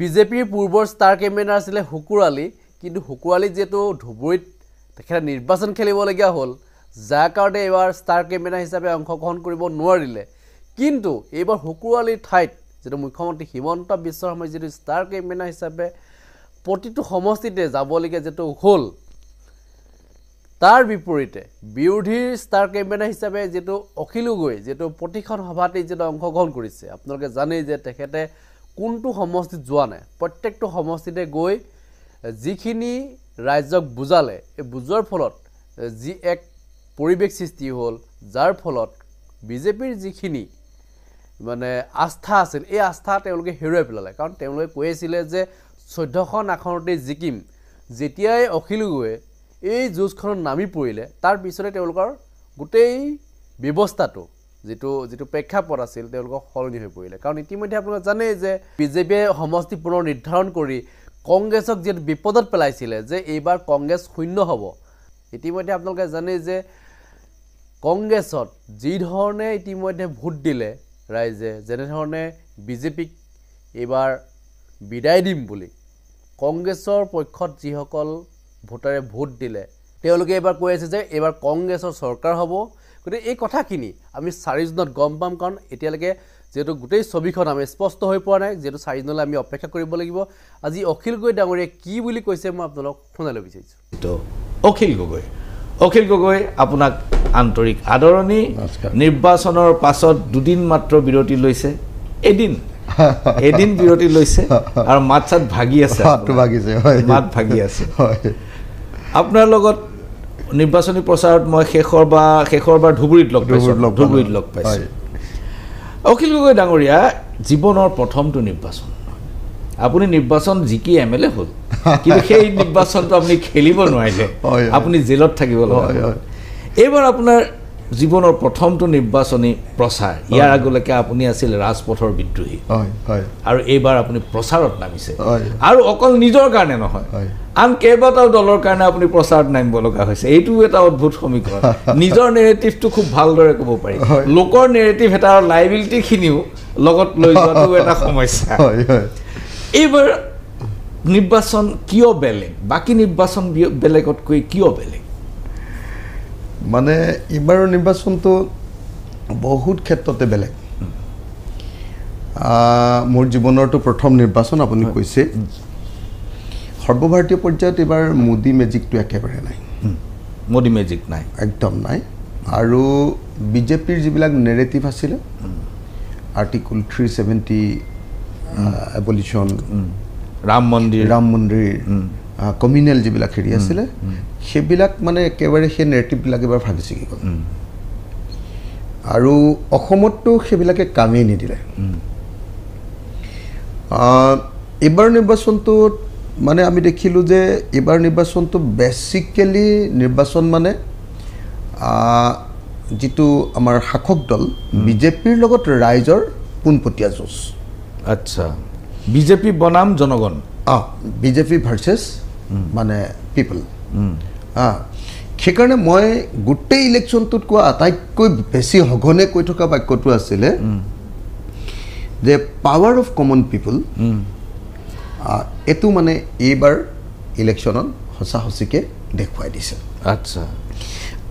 বিজেপিৰ পূৰ্বৰ star campaigner আছিলে হুকুৰালী কিন্তু হুকুৰালী যিহেতু ধুবুৰীত তেখেতে নিৰ্বাচন খেলিবলগীয়া হ'ল যাৰ কাৰণে এইবাৰ ষ্টাৰ কেম্পেইনাৰ হিচাপে অংশগ্ৰহণ কৰিব নোৱাৰিলে কিন্তু এইবাৰ হুকুৰালীৰ ঠাইত যিটো মুখ্যমন্ত্ৰী হিমন্ত বিশ্ব শৰ্মাই যিটো ষ্টাৰ কেম্পেইনাৰ হিচাপে প্ৰতিটো সমষ্টিতে যাবলগীয়া যিটো হ'ল তাৰ বিপৰীতে বিৰোধীৰ ষ্টাৰ কেম্পেইনাৰ হিচাপে যিটো অখিল গৈ যিটো প্ৰতিখন সভাতেই যিটো অংশগ্ৰহণ কৰিছে আপোনালোকে জানেই যে তেখেতে কোনটো সমষ্টিত যোৱা নাই প্ৰত্যেকটো সমষ্টিতে গৈ যিখিনি ৰাইজক বুজালে এই বুজোৱাৰ ফলত যি এক পৰিৱেশ সৃষ্টি হ'ল যাৰ ফলত বিজেপিৰ যিখিনি মানে আস্থা আছিল এই আস্থা তেওঁলোকে হেৰুৱাই পেলালে কাৰণ তেওঁলোকে কৈ আছিলে যে চৈধ্যখন আসনতেই জিকিম যেতিয়াই অখিল গগৈয়ে এই যুঁজখনত নামি পৰিলে তাৰপিছতে তেওঁলোকৰ গোটেই ব্যৱস্থাটো যিটো যিটো প্ৰেক্ষাপট আছিল তেওঁলোকক সলনি হৈ পৰিলে কাৰণ ইতিমধ্যে আপোনালোকে জানেই যে বিজেপিয়ে সমষ্টি পুনৰ নিৰ্ধাৰণ কৰি কংগ্ৰেছক যিহেতু বিপদত পেলাইছিলে যে এইবাৰ কংগ্ৰেছ শূন্য হ'ব ইতিমধ্যে আপোনালোকে জানেই যে কংগ্ৰেছত যিধৰণে ইতিমধ্যে ভোট দিলে ৰাইজে যেনেধৰণে বিজেপিক এইবাৰ বিদায় দিম বুলি কংগ্ৰেছৰ পক্ষত যিসকল ভোটাৰে ভোট দিলে তেওঁলোকে এইবাৰ কৈ আছে যে এইবাৰ কংগ্ৰেছৰ চৰকাৰ হ'ব গতিকে এই কথাখিনি আমি চাৰিজনত গম পাম কাৰণ এতিয়ালৈকে যিহেতু গোটেই ছবিখন আমি স্পষ্ট হৈ পোৱা নাই যিহেতু চাৰিজনলৈ আমি অপেক্ষা কৰিব লাগিব আজি অখিল গগৈ ডাঙৰীয়াই কি বুলি কৈছে মই আপোনালোকক শুনালৈ বিচাৰিছোঁ অখিল গগৈ অখিল গগৈ আপোনাক আন্তৰিক আদৰণি নিৰ্বাচনৰ পাছত দুদিন মাত্ৰ বিৰতি লৈছে এদিন এদিন বিৰতি লৈছে আৰু মাত চাত ভাগি আছে মাত ভাগি আছে আপোনাৰ লগত নিৰ্বাচনী প্ৰচাৰত মই শেষৰ বা শেষৰ বাৰ ধুবুৰীত লগ পাইছোঁ ধুবুৰীত লগ পাইছোঁ অখিল গগৈ ডাঙৰীয়া জীৱনৰ প্ৰথমটো নিৰ্বাচন আপুনি নিৰ্বাচন জিকি এম এল এ হ'ল কিন্তু সেই নিৰ্বাচনটো আপুনি খেলিব নোৱাৰিলে আপুনি জেলত থাকিব লগা হয় এইবাৰ আপোনাৰ জীৱনৰ প্ৰথমটো নিৰ্বাচনী প্ৰচাৰ ইয়াৰ আগলৈকে আপুনি আছিল ৰাজপথৰ বিদ্ৰোহী আৰু এইবাৰ আপুনি প্ৰচাৰত নামিছে আৰু অকল নিজৰ কাৰণে নহয় আন কেইবাটাও দলৰ কাৰণে আপুনি প্ৰচাৰত নামিব লগা হৈছে এইটোও এটা অদ্ভুত সমীকৰণ নিজৰ নেৰেটিভটো খুব ভালদৰে ক'ব পাৰি লোকৰ নেৰেটিভ এটা আৰু লাইবিলিটিখিনিও লগত লৈ যোৱাটো এটা সমস্যা এইবাৰ নিৰ্বাচন কিয় বেলেগ বাকী নিৰ্বাচন বেলেগতকৈ কিয় বেলেগ মানে এইবাৰৰ নিৰ্বাচনটো বহুত ক্ষেত্ৰতে বেলেগ মোৰ জীৱনৰতো প্ৰথম নিৰ্বাচন আপুনি কৈছে সৰ্বভাৰতীয় পৰ্যায়ত এইবাৰ মোদী মেজিকটো একেবাৰে নাই মোদী মেজিক নাই একদম নাই আৰু বিজেপিৰ যিবিলাক নেৰেটিভ আছিলে article three seventy abolition Ram Mandir Ram মন্দিৰ কমিউনেল যিবিলাক হেৰি আছিলে সেইবিলাক মানে একেবাৰে সেই নেৰেটিভবিলাক এবাৰ ভাগি চিগি গ'ল আৰু অসমততো সেইবিলাকে কামেই নিদিলে এইবাৰ নিৰ্বাচনটোত মানে আমি দেখিলোঁ যে এইবাৰ নিৰ্বাচনটো বেচিকেলি নিৰ্বাচন মানে যিটো আমাৰ শাসক দল বিজেপিৰ লগত ৰাইজৰ পোনপটীয়া যুঁজ আচ্ছা বিজেপি বনাম জনগণ অঁ বিজেপি ভাৰ্চেছ মানে পিপল সেইকাৰণে মই গোটেই ইলেকশ্যনটোত কোৱা আটাইতকৈ বেছি সঘনে কৈ থকা বাক্যটো আছিলে যে পাৱাৰ অফ কমন পিপল এইটো মানে এইবাৰ ইলেকশ্যনত সঁচা সঁচিকে দেখুৱাই দিছে আচ্ছা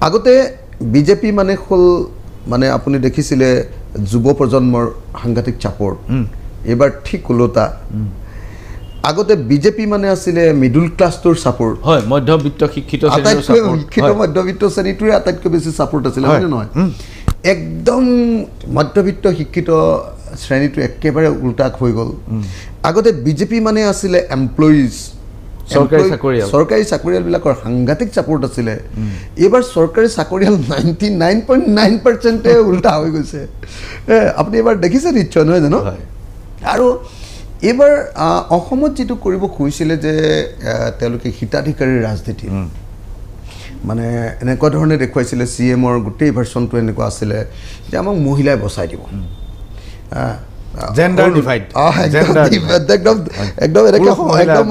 আগতে বিজেপি মানে হ'ল মানে আপুনি দেখিছিলে যুৱ প্ৰজন্মৰ সাংঘাতিক চাপৰ এইবাৰ ঠিক ওলোটা আগতে বিজেপি মানে আছিলে মিডল ক্লাছটোৰ ছাপোৰ্ট হয় মধ্যবিত্ত শিক্ষিত আটাইতকৈ শিক্ষিত মধ্যবিত্ত শ্ৰেণীটোৰে আটাইতকৈ বেছি ছাপোৰ্ট আছিলে হয়নে নহয় একদম মধ্যবিত্ত শিক্ষিত শ্ৰেণীটো একেবাৰে উল্টাক হৈ গ'ল আগতে বিজেপি মানে আছিলে এমপ্লয়িজ চৰকাৰী চাকৰিয়ালবিলাকৰ সাংঘাতিক ছাপোৰ্ট আছিলে এইবাৰ চৰকাৰী চাকৰিয়াল নাইণ্টি নাইন পইণ্ট নাইন পাৰ্চেণ্টে উল্টা হৈ গৈছে আপুনি এইবাৰ দেখিছে নিশ্চয় নহয় জানো আৰু এইবাৰ অসমত যিটো কৰিব খুজিছিলে যে তেওঁলোকে হিতাধিকাৰীৰ ৰাজনীতি মানে এনেকুৱা ধৰণে দেখুৱাইছিলে চি এমৰ গোটেই ভাৰ্চনটো এনেকুৱা আছিলে যে আমাক মহিলাই বচাই দিব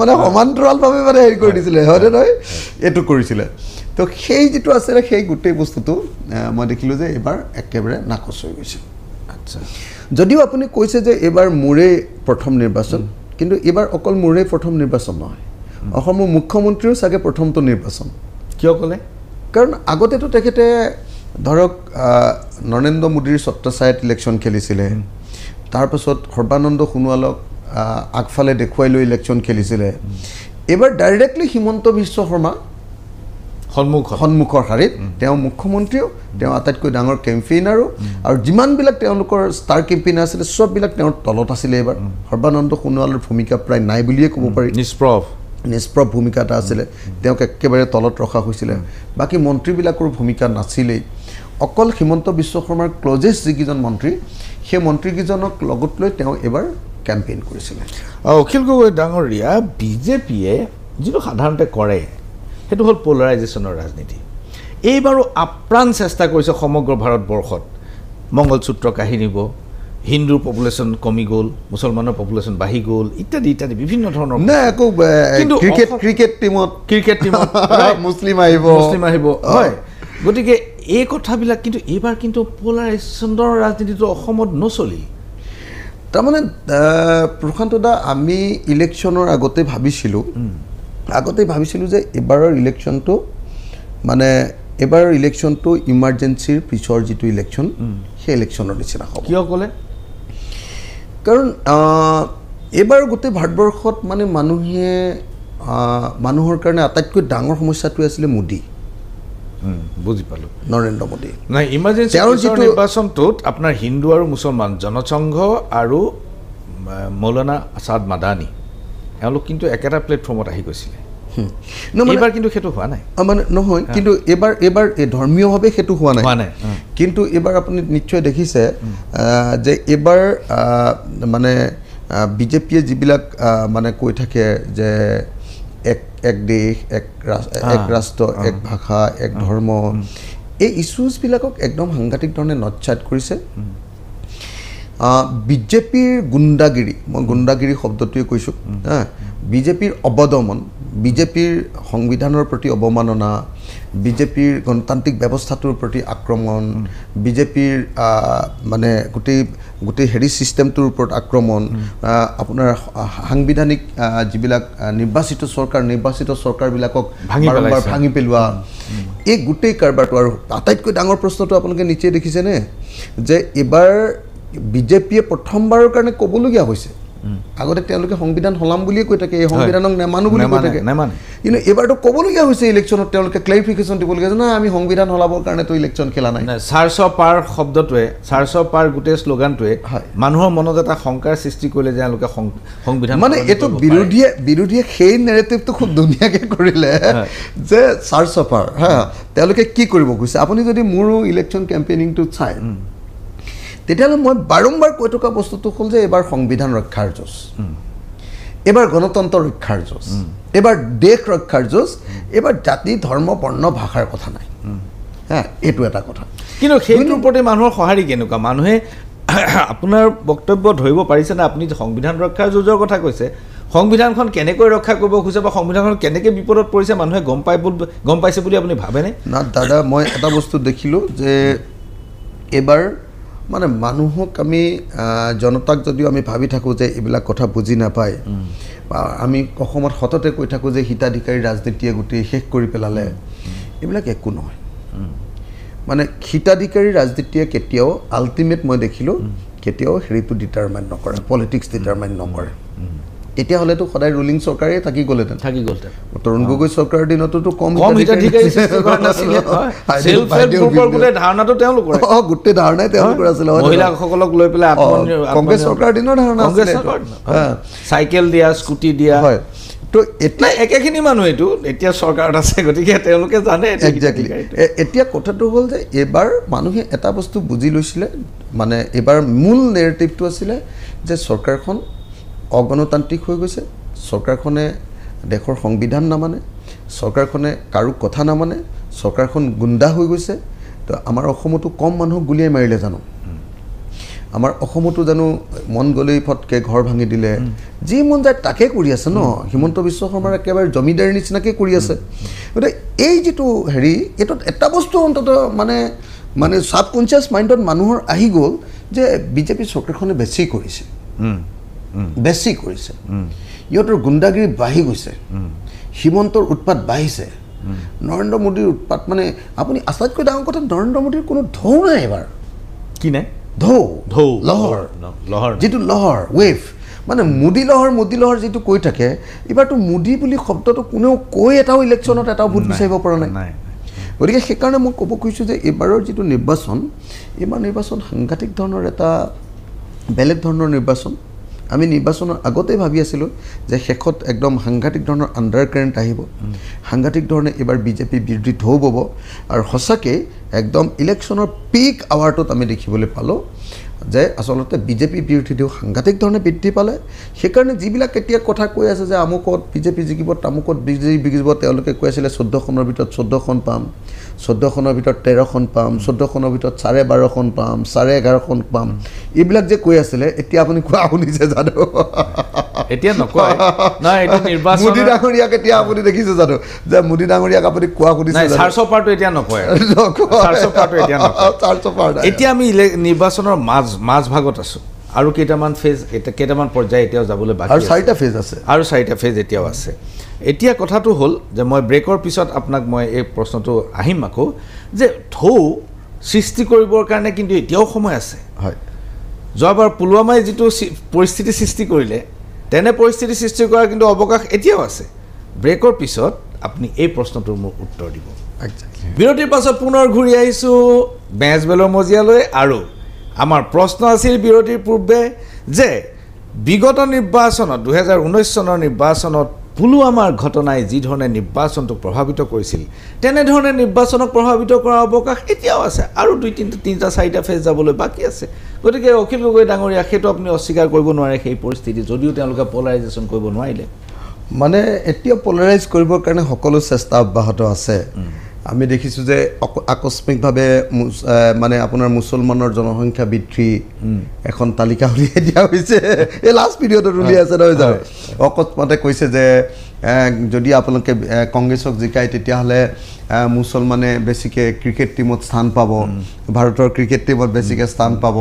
মানে সমান্তৰালভাৱে মানে হেৰি কৰি দিছিলে হয়নে নহয় এইটো কৰিছিলে তো সেই যিটো আছিলে সেই গোটেই বস্তুটো মই দেখিলোঁ যে এইবাৰ একেবাৰে নাকচ হৈ গৈছিল আচ্ছা যদিও আপুনি কৈছে যে এইবাৰ মোৰেই প্ৰথম নিৰ্বাচন কিন্তু এইবাৰ অকল মোৰেই প্ৰথম নিৰ্বাচন নহয় অসমৰ মুখ্যমন্ত্ৰীও চাগে প্ৰথমটো নিৰ্বাচন কিয় ক'লে কাৰণ আগতেতো তেখেতে ধৰক নৰেন্দ্ৰ মোদীৰ ছত্ৰচায়ত ইলেকশ্যন খেলিছিলে তাৰপাছত সৰ্বানন্দ সোণোৱালক আগফালে দেখুৱাই লৈ ইলেকশ্যন খেলিছিলে এইবাৰ ডাইৰেক্টলি হিমন্ত বিশ্ব শৰ্মা সন্মুখ সন্মুখৰ শাৰীত তেওঁ মুখ্যমন্ত্ৰীও তেওঁ আটাইতকৈ ডাঙৰ কেম্পেইনাৰো আৰু যিমানবিলাক তেওঁলোকৰ ষ্টাৰ কেম্পেইনাৰ আছিলে চববিলাক তেওঁৰ তলত আছিলে এইবাৰ সৰ্বানন্দ সোণোৱালৰ ভূমিকা প্ৰায় নাই বুলিয়ে ক'ব পাৰি নিষ্প্ৰভ নিষ্প্ৰভ ভূমিকা এটা আছিলে তেওঁক একেবাৰে তলত ৰখা হৈছিলে বাকী মন্ত্ৰীবিলাকৰো ভূমিকা নাছিলেই অকল হিমন্ত বিশ্ব শৰ্মাৰ ক্ল'জেষ্ট যিকেইজন মন্ত্ৰী সেই মন্ত্ৰীকেইজনক লগত লৈ তেওঁ এইবাৰ কেম্পেইন কৰিছিলে অখিল গগৈ ডাঙৰীয়া বিজেপিয়ে যিটো সাধাৰণতে কৰে সেইটো হ'ল পলাৰাইজেশ্যনৰ ৰাজনীতি এইবাৰো আপ্ৰাণ চেষ্টা কৰিছে সমগ্ৰ ভাৰতবৰ্ষত মংগলসূত্ৰ নিব হিন্দু পপুলেশ্যন কমি গ'ল মুছলমানৰ পপুলেশ্যন বাঢ়ি গ'ল ইত্যাদি ইত্যাদি বিভিন্ন ধৰণৰ মুছলিম আহিব হয় গতিকে এই কথাবিলাক কিন্তু এইবাৰ কিন্তু পলাৰাইজেশ্যনৰ ৰাজনীতিটো অসমত নচলিল তাৰমানে প্ৰশান্ত দা আমি ইলেকশ্যনৰ আগতে ভাবিছিলোঁ আগতে ভাবিছিলোঁ যে এইবাৰৰ ইলেকশ্যনটো মানে এইবাৰৰ ইলেকশ্যনটো ইমাৰ্জেঞ্চিৰ পিছৰ যিটো ইলেকশ্যন সেই ইলেকশ্যনৰ নিচিনা হ'ব কিয় ক'লে কাৰণ এইবাৰ গোটেই ভাৰতবৰ্ষত মানে মানুহে মানুহৰ কাৰণে আটাইতকৈ ডাঙৰ সমস্যাটোৱে আছিলে মোদী বুজি পালোঁ নৰেন্দ্ৰ মোদী নাই ইমাৰ্জেঞ্চি তেওঁৰ যিটো নিৰ্বাচনটোত আপোনাৰ হিন্দু আৰু মুছলমান জনসংঘ আৰু মৌলানা আছাদ মাদানী এওঁলোক কিন্তু একেটা প্লেটফৰ্মত আহি গৈছিলে এইবাৰ কিন্তু সেইটো হোৱা নাই মানে নহয় কিন্তু এইবাৰ এইবাৰ এই ধৰ্মীয়ভাৱে সেইটো হোৱা নাই কিন্তু এইবাৰ আপুনি নিশ্চয় দেখিছে যে এইবাৰ মানে বিজেপিয়ে যিবিলাক মানে কৈ থাকে যে এক এক দেশ এক এক ৰাষ্ট্ৰ এক ভাষা এক ধৰ্ম এই ইছ্যুজবিলাকক একদম সাংঘাতিক ধৰণে নচাত কৰিছে বিজেপিৰ গুণ্ডাগিৰি মই গুণ্ডাগিৰি শব্দটোৱে কৈছোঁ বিজেপিৰ অৱদমন বিজেপিৰ সংবিধানৰ প্ৰতি অৱমাননা বিজেপিৰ গণতান্ত্ৰিক ব্যৱস্থাটোৰ প্ৰতি আক্ৰমণ বিজেপিৰ মানে গোটেই গোটেই হেৰি ছিষ্টেমটোৰ ওপৰত আক্ৰমণ আপোনাৰ সাংবিধানিক যিবিলাক নিৰ্বাচিত চৰকাৰ নিৰ্বাচিত চৰকাৰবিলাকক বাৰম্বাৰ ভাঙি পেলোৱা এই গোটেই কাৰবাৰটো আৰু আটাইতকৈ ডাঙৰ প্ৰশ্নটো আপোনালোকে নিশ্চয় দেখিছেনে যে এইবাৰ বিজেপিয়ে প্ৰথমবাৰৰ কাৰণে ক'বলগীয়া হৈছে আগতে তেওঁলোকে সংবিধান সলাম বুলিয়ে কৈ থাকে এই সংবিধানক নেমানো বুলি কৈ থাকে কিন্তু এইবাৰতো ক'বলগীয়া হৈছে ইলেকশ্যনত তেওঁলোকে ক্লেৰিফিকেশ্যন দিবলগীয়া যে নাই আমি সংবিধান সলাবৰ কাৰণেতো ইলেকশ্যন খেলা নাই চাৰ্চ অফ পাৰ শব্দটোৱে চাৰ্চ অফ পাৰ গোটেই শ্লোগানটোৱে মানুহৰ মনত এটা শংকাৰ সৃষ্টি কৰিলে যে এওঁলোকে সংবিধান মানে এইটো বিৰোধীয়ে বিৰোধীয়ে সেই নেৰেটিভটো খুব ধুনীয়াকৈ কৰিলে যে চাৰ্চ অফ পাৰ হা তেওঁলোকে কি কৰিব খুজিছে আপুনি যদি মোৰো ইলেকশ্যন কেম্পেইনিংটো চায় তেতিয়াহ'লে মই বাৰম্বাৰ কৈ থকা বস্তুটো হ'ল যে এইবাৰ সংবিধান ৰক্ষাৰ যুঁজ এইবাৰ গণতন্ত্ৰ ৰক্ষাৰ যুঁজ এইবাৰ দেশ ৰক্ষাৰ যুঁজ এইবাৰ জাতি ধৰ্ম বৰ্ণ ভাষাৰ কথা নাই হা এইটো এটা কথা কিন্তু সেইটোৰ প্ৰতি মানুহৰ সঁহাৰি কেনেকুৱা মানুহে আপোনাৰ বক্তব্য ধৰিব পাৰিছেনে আপুনি সংবিধান ৰক্ষাৰ যুঁজৰ কথা কৈছে সংবিধানখন কেনেকৈ ৰক্ষা কৰিব খুজিছে বা সংবিধানখন কেনেকৈ বিপদত পৰিছে মানুহে গম পাই গম পাইছে বুলি আপুনি ভাবেনে না দাদা মই এটা বস্তু দেখিলোঁ যে এইবাৰ মানে মানুহক আমি জনতাক যদিও আমি ভাবি থাকোঁ যে এইবিলাক কথা বুজি নাপায় বা আমি অসমত সততে কৈ থাকোঁ যে হিতাধিকাৰী ৰাজনীতিয়ে গোটেই শেষ কৰি পেলালে এইবিলাক একো নহয় মানে হিতাধিকাৰী ৰাজনীতিয়ে কেতিয়াও আল্টিমেট মই দেখিলোঁ কেতিয়াও হেৰিটো ডিটাৰমাইন নকৰে পলিটিক্স ডিটাৰমাইন নকৰে এতিয়াহ'লেতো সদায় ৰুলিং চৰকাৰে থাকি গ'লহেঁতেন থাকি গ'লহেঁতেন তৰুণ গগৈ চৰকাৰৰ দিনতো কম গোটেই ধাৰণাই তেওঁলোকৰ আছিলে মহিলাসকলক লৈ পেলাই কংগ্ৰেছ চৰকাৰৰ দিনৰ ধাৰণা চাইকেল দিয়া স্কুটি দিয়া হয় তো এতিয়া একেখিনি মানুহ এইটো এতিয়া চৰকাৰত আছে গতিকে তেওঁলোকে জানে একজেক্টলি এতিয়া কথাটো হ'ল যে এইবাৰ মানুহে এটা বস্তু বুজি লৈছিলে মানে এইবাৰ মূল নেৰেটিভটো আছিলে যে চৰকাৰখন অগণতান্ত্ৰিক হৈ গৈছে চৰকাৰখনে দেশৰ সংবিধান নামানে চৰকাৰখনে কাৰো কথা নামানে চৰকাৰখন গুণ্ডা হৈ গৈছে তো আমাৰ অসমতো কম মানুহক গুলীয়াই মাৰিলে জানো আমাৰ অসমতো জানো মন গ'লেই ফটকৈ ঘৰ ভাঙি দিলে যি মন যায় তাকে কৰি আছে ন হিমন্ত বিশ্ব শৰ্মাৰ একেবাৰে জমিদাৰীৰ নিচিনাকৈ কৰি আছে গতিকে এই যিটো হেৰি এইটোত এটা বস্তু অন্তত মানে মানে ছাবকনচিয়াছ মাইণ্ডত মানুহৰ আহি গ'ল যে বিজেপি চৰকাৰখনে বেছি কৰিছে বেছি কৰিছে সিহঁতৰ গুণ্ডাগিৰি বাঢ়ি গৈছে সীমন্তৰ উৎপাত বাঢ়িছে নৰেন্দ্ৰ মোদীৰ উৎপাত মানে আপুনি আটাইতকৈ ডাঙৰ কথা নৰেন্দ্ৰ মোদীৰ কোনো ঢৌ নাই এইবাৰ কি নাই ঢৌ ঢৌ লহৰ যিটো লহৰ ৱেভ মানে মোদী লহৰ মোদী লহৰ যিটো কৈ থাকে এইবাৰতো মোদী বুলি শব্দটো কোনেও কৈ এটাও ইলেকশ্যনত এটাও ভোট বিচাৰিব পৰা নাই গতিকে সেইকাৰণে মই ক'ব খুজিছোঁ যে এইবাৰৰ যিটো নিৰ্বাচন এইবাৰ নিৰ্বাচন সাংঘাতিক ধৰণৰ এটা বেলেগ ধৰণৰ নিৰ্বাচন আমি নিৰ্বাচনৰ আগতে ভাবি আছিলোঁ যে শেষত একদম সাংঘাতিক ধৰণৰ আণ্ডাৰ কাৰেণ্ট আহিব সাংঘাতিক ধৰণে এইবাৰ বিজেপি বিৰোধী ঢৌ পাব আৰু সঁচাকৈ একদম ইলেকশ্যনৰ পিক আৱাৰটোত আমি দেখিবলৈ পালোঁ যে আচলতে বিজেপি বিৰোধীদেও সাংঘাতিক ধৰণে বৃদ্ধি পালে সেইকাৰণে যিবিলাক এতিয়া কথা কৈ আছে যে আমুকত বিজেপি জিকিব তামুকত বিজেপি বিকিব তেওঁলোকে কৈ আছিলে চৈধ্যখনৰ ভিতৰত চৈধ্যখন পাম চৈধ্যখনৰ ভিতৰত তেৰখন পাম চৈধ্যখনৰ ভিতৰত চাৰে বাৰখন পাম চাৰে এঘাৰখন পাম এইবিলাক যে কৈ আছিলে এতিয়া আপুনি কোৱা শুনিছে জানো এতিয়া নকয় মোদী ডাঙৰীয়াক এতিয়া আপুনি দেখিছে জানো যে মোদী ডাঙৰীয়াক আপুনি কোৱা শুনিছে নকয় নকয় এতিয়া আমি নিৰ্বাচনৰ মাজ মাজভাগত আছো আৰু কেইটামান ফেজ কেইটামান পৰ্যায় এতিয়াও যাবলৈ আৰু চাৰিটা ফেজ আছে আৰু চাৰিটা ফেজ এতিয়াও আছে এতিয়া কথাটো হ'ল যে মই ব্ৰেকৰ পিছত আপোনাক মই এই প্ৰশ্নটো আহিম আকৌ যে ঢৌ সৃষ্টি কৰিবৰ কাৰণে কিন্তু এতিয়াও সময় আছে হয় যোৱাবাৰ পুলৱামাই যিটো পৰিস্থিতি সৃষ্টি কৰিলে তেনে পৰিস্থিতি সৃষ্টি কৰাৰ কিন্তু অৱকাশ এতিয়াও আছে ব্ৰেকৰ পিছত আপুনি এই প্ৰশ্নটোৰ মোক উত্তৰ দিব বিৰতিৰ পাছত পুনৰ ঘূৰি আহিছোঁ বেজবেলৰ মজিয়ালৈ আৰু আমাৰ প্ৰশ্ন আছিল বিৰতিৰ পূৰ্বে যে বিগত নিৰ্বাচনত দুহেজাৰ ঊনৈছ চনৰ নিৰ্বাচনত পুলৱামাৰ ঘটনাই যিধৰণে নিৰ্বাচনটোক প্ৰভাৱিত কৰিছিল তেনেধৰণে নিৰ্বাচনক প্ৰভাৱিত কৰাৰ অৱকাশ এতিয়াও আছে আৰু দুই তিনিটা তিনিটা চাৰিটা ফেজ যাবলৈ বাকী আছে গতিকে অখিল গগৈ ডাঙৰীয়া সেইটো আপুনি অস্বীকাৰ কৰিব নোৱাৰে সেই পৰিস্থিতি যদিও তেওঁলোকে পলাৰাইজেশ্যন কৰিব নোৱাৰিলে মানে এতিয়া পলাৰাইজ কৰিবৰ কাৰণে সকলো চেষ্টা অব্যাহত আছে আমি দেখিছোঁ যে আকস্মিকভাৱে মানে আপোনাৰ মুছলমানৰ জনসংখ্যা বৃদ্ধি এখন তালিকা উলিয়াই দিয়া হৈছে এই লাষ্ট পিৰিয়ডত উলিয়াইছে নহয় জানো অকস্মাতে কৈছে যে যদি আপোনালোকে কংগ্ৰেছক জিকায় তেতিয়াহ'লে মুছলমানে বেছিকৈ ক্ৰিকেট টীমত স্থান পাব ভাৰতৰ ক্ৰিকেট টীমত বেছিকৈ স্থান পাব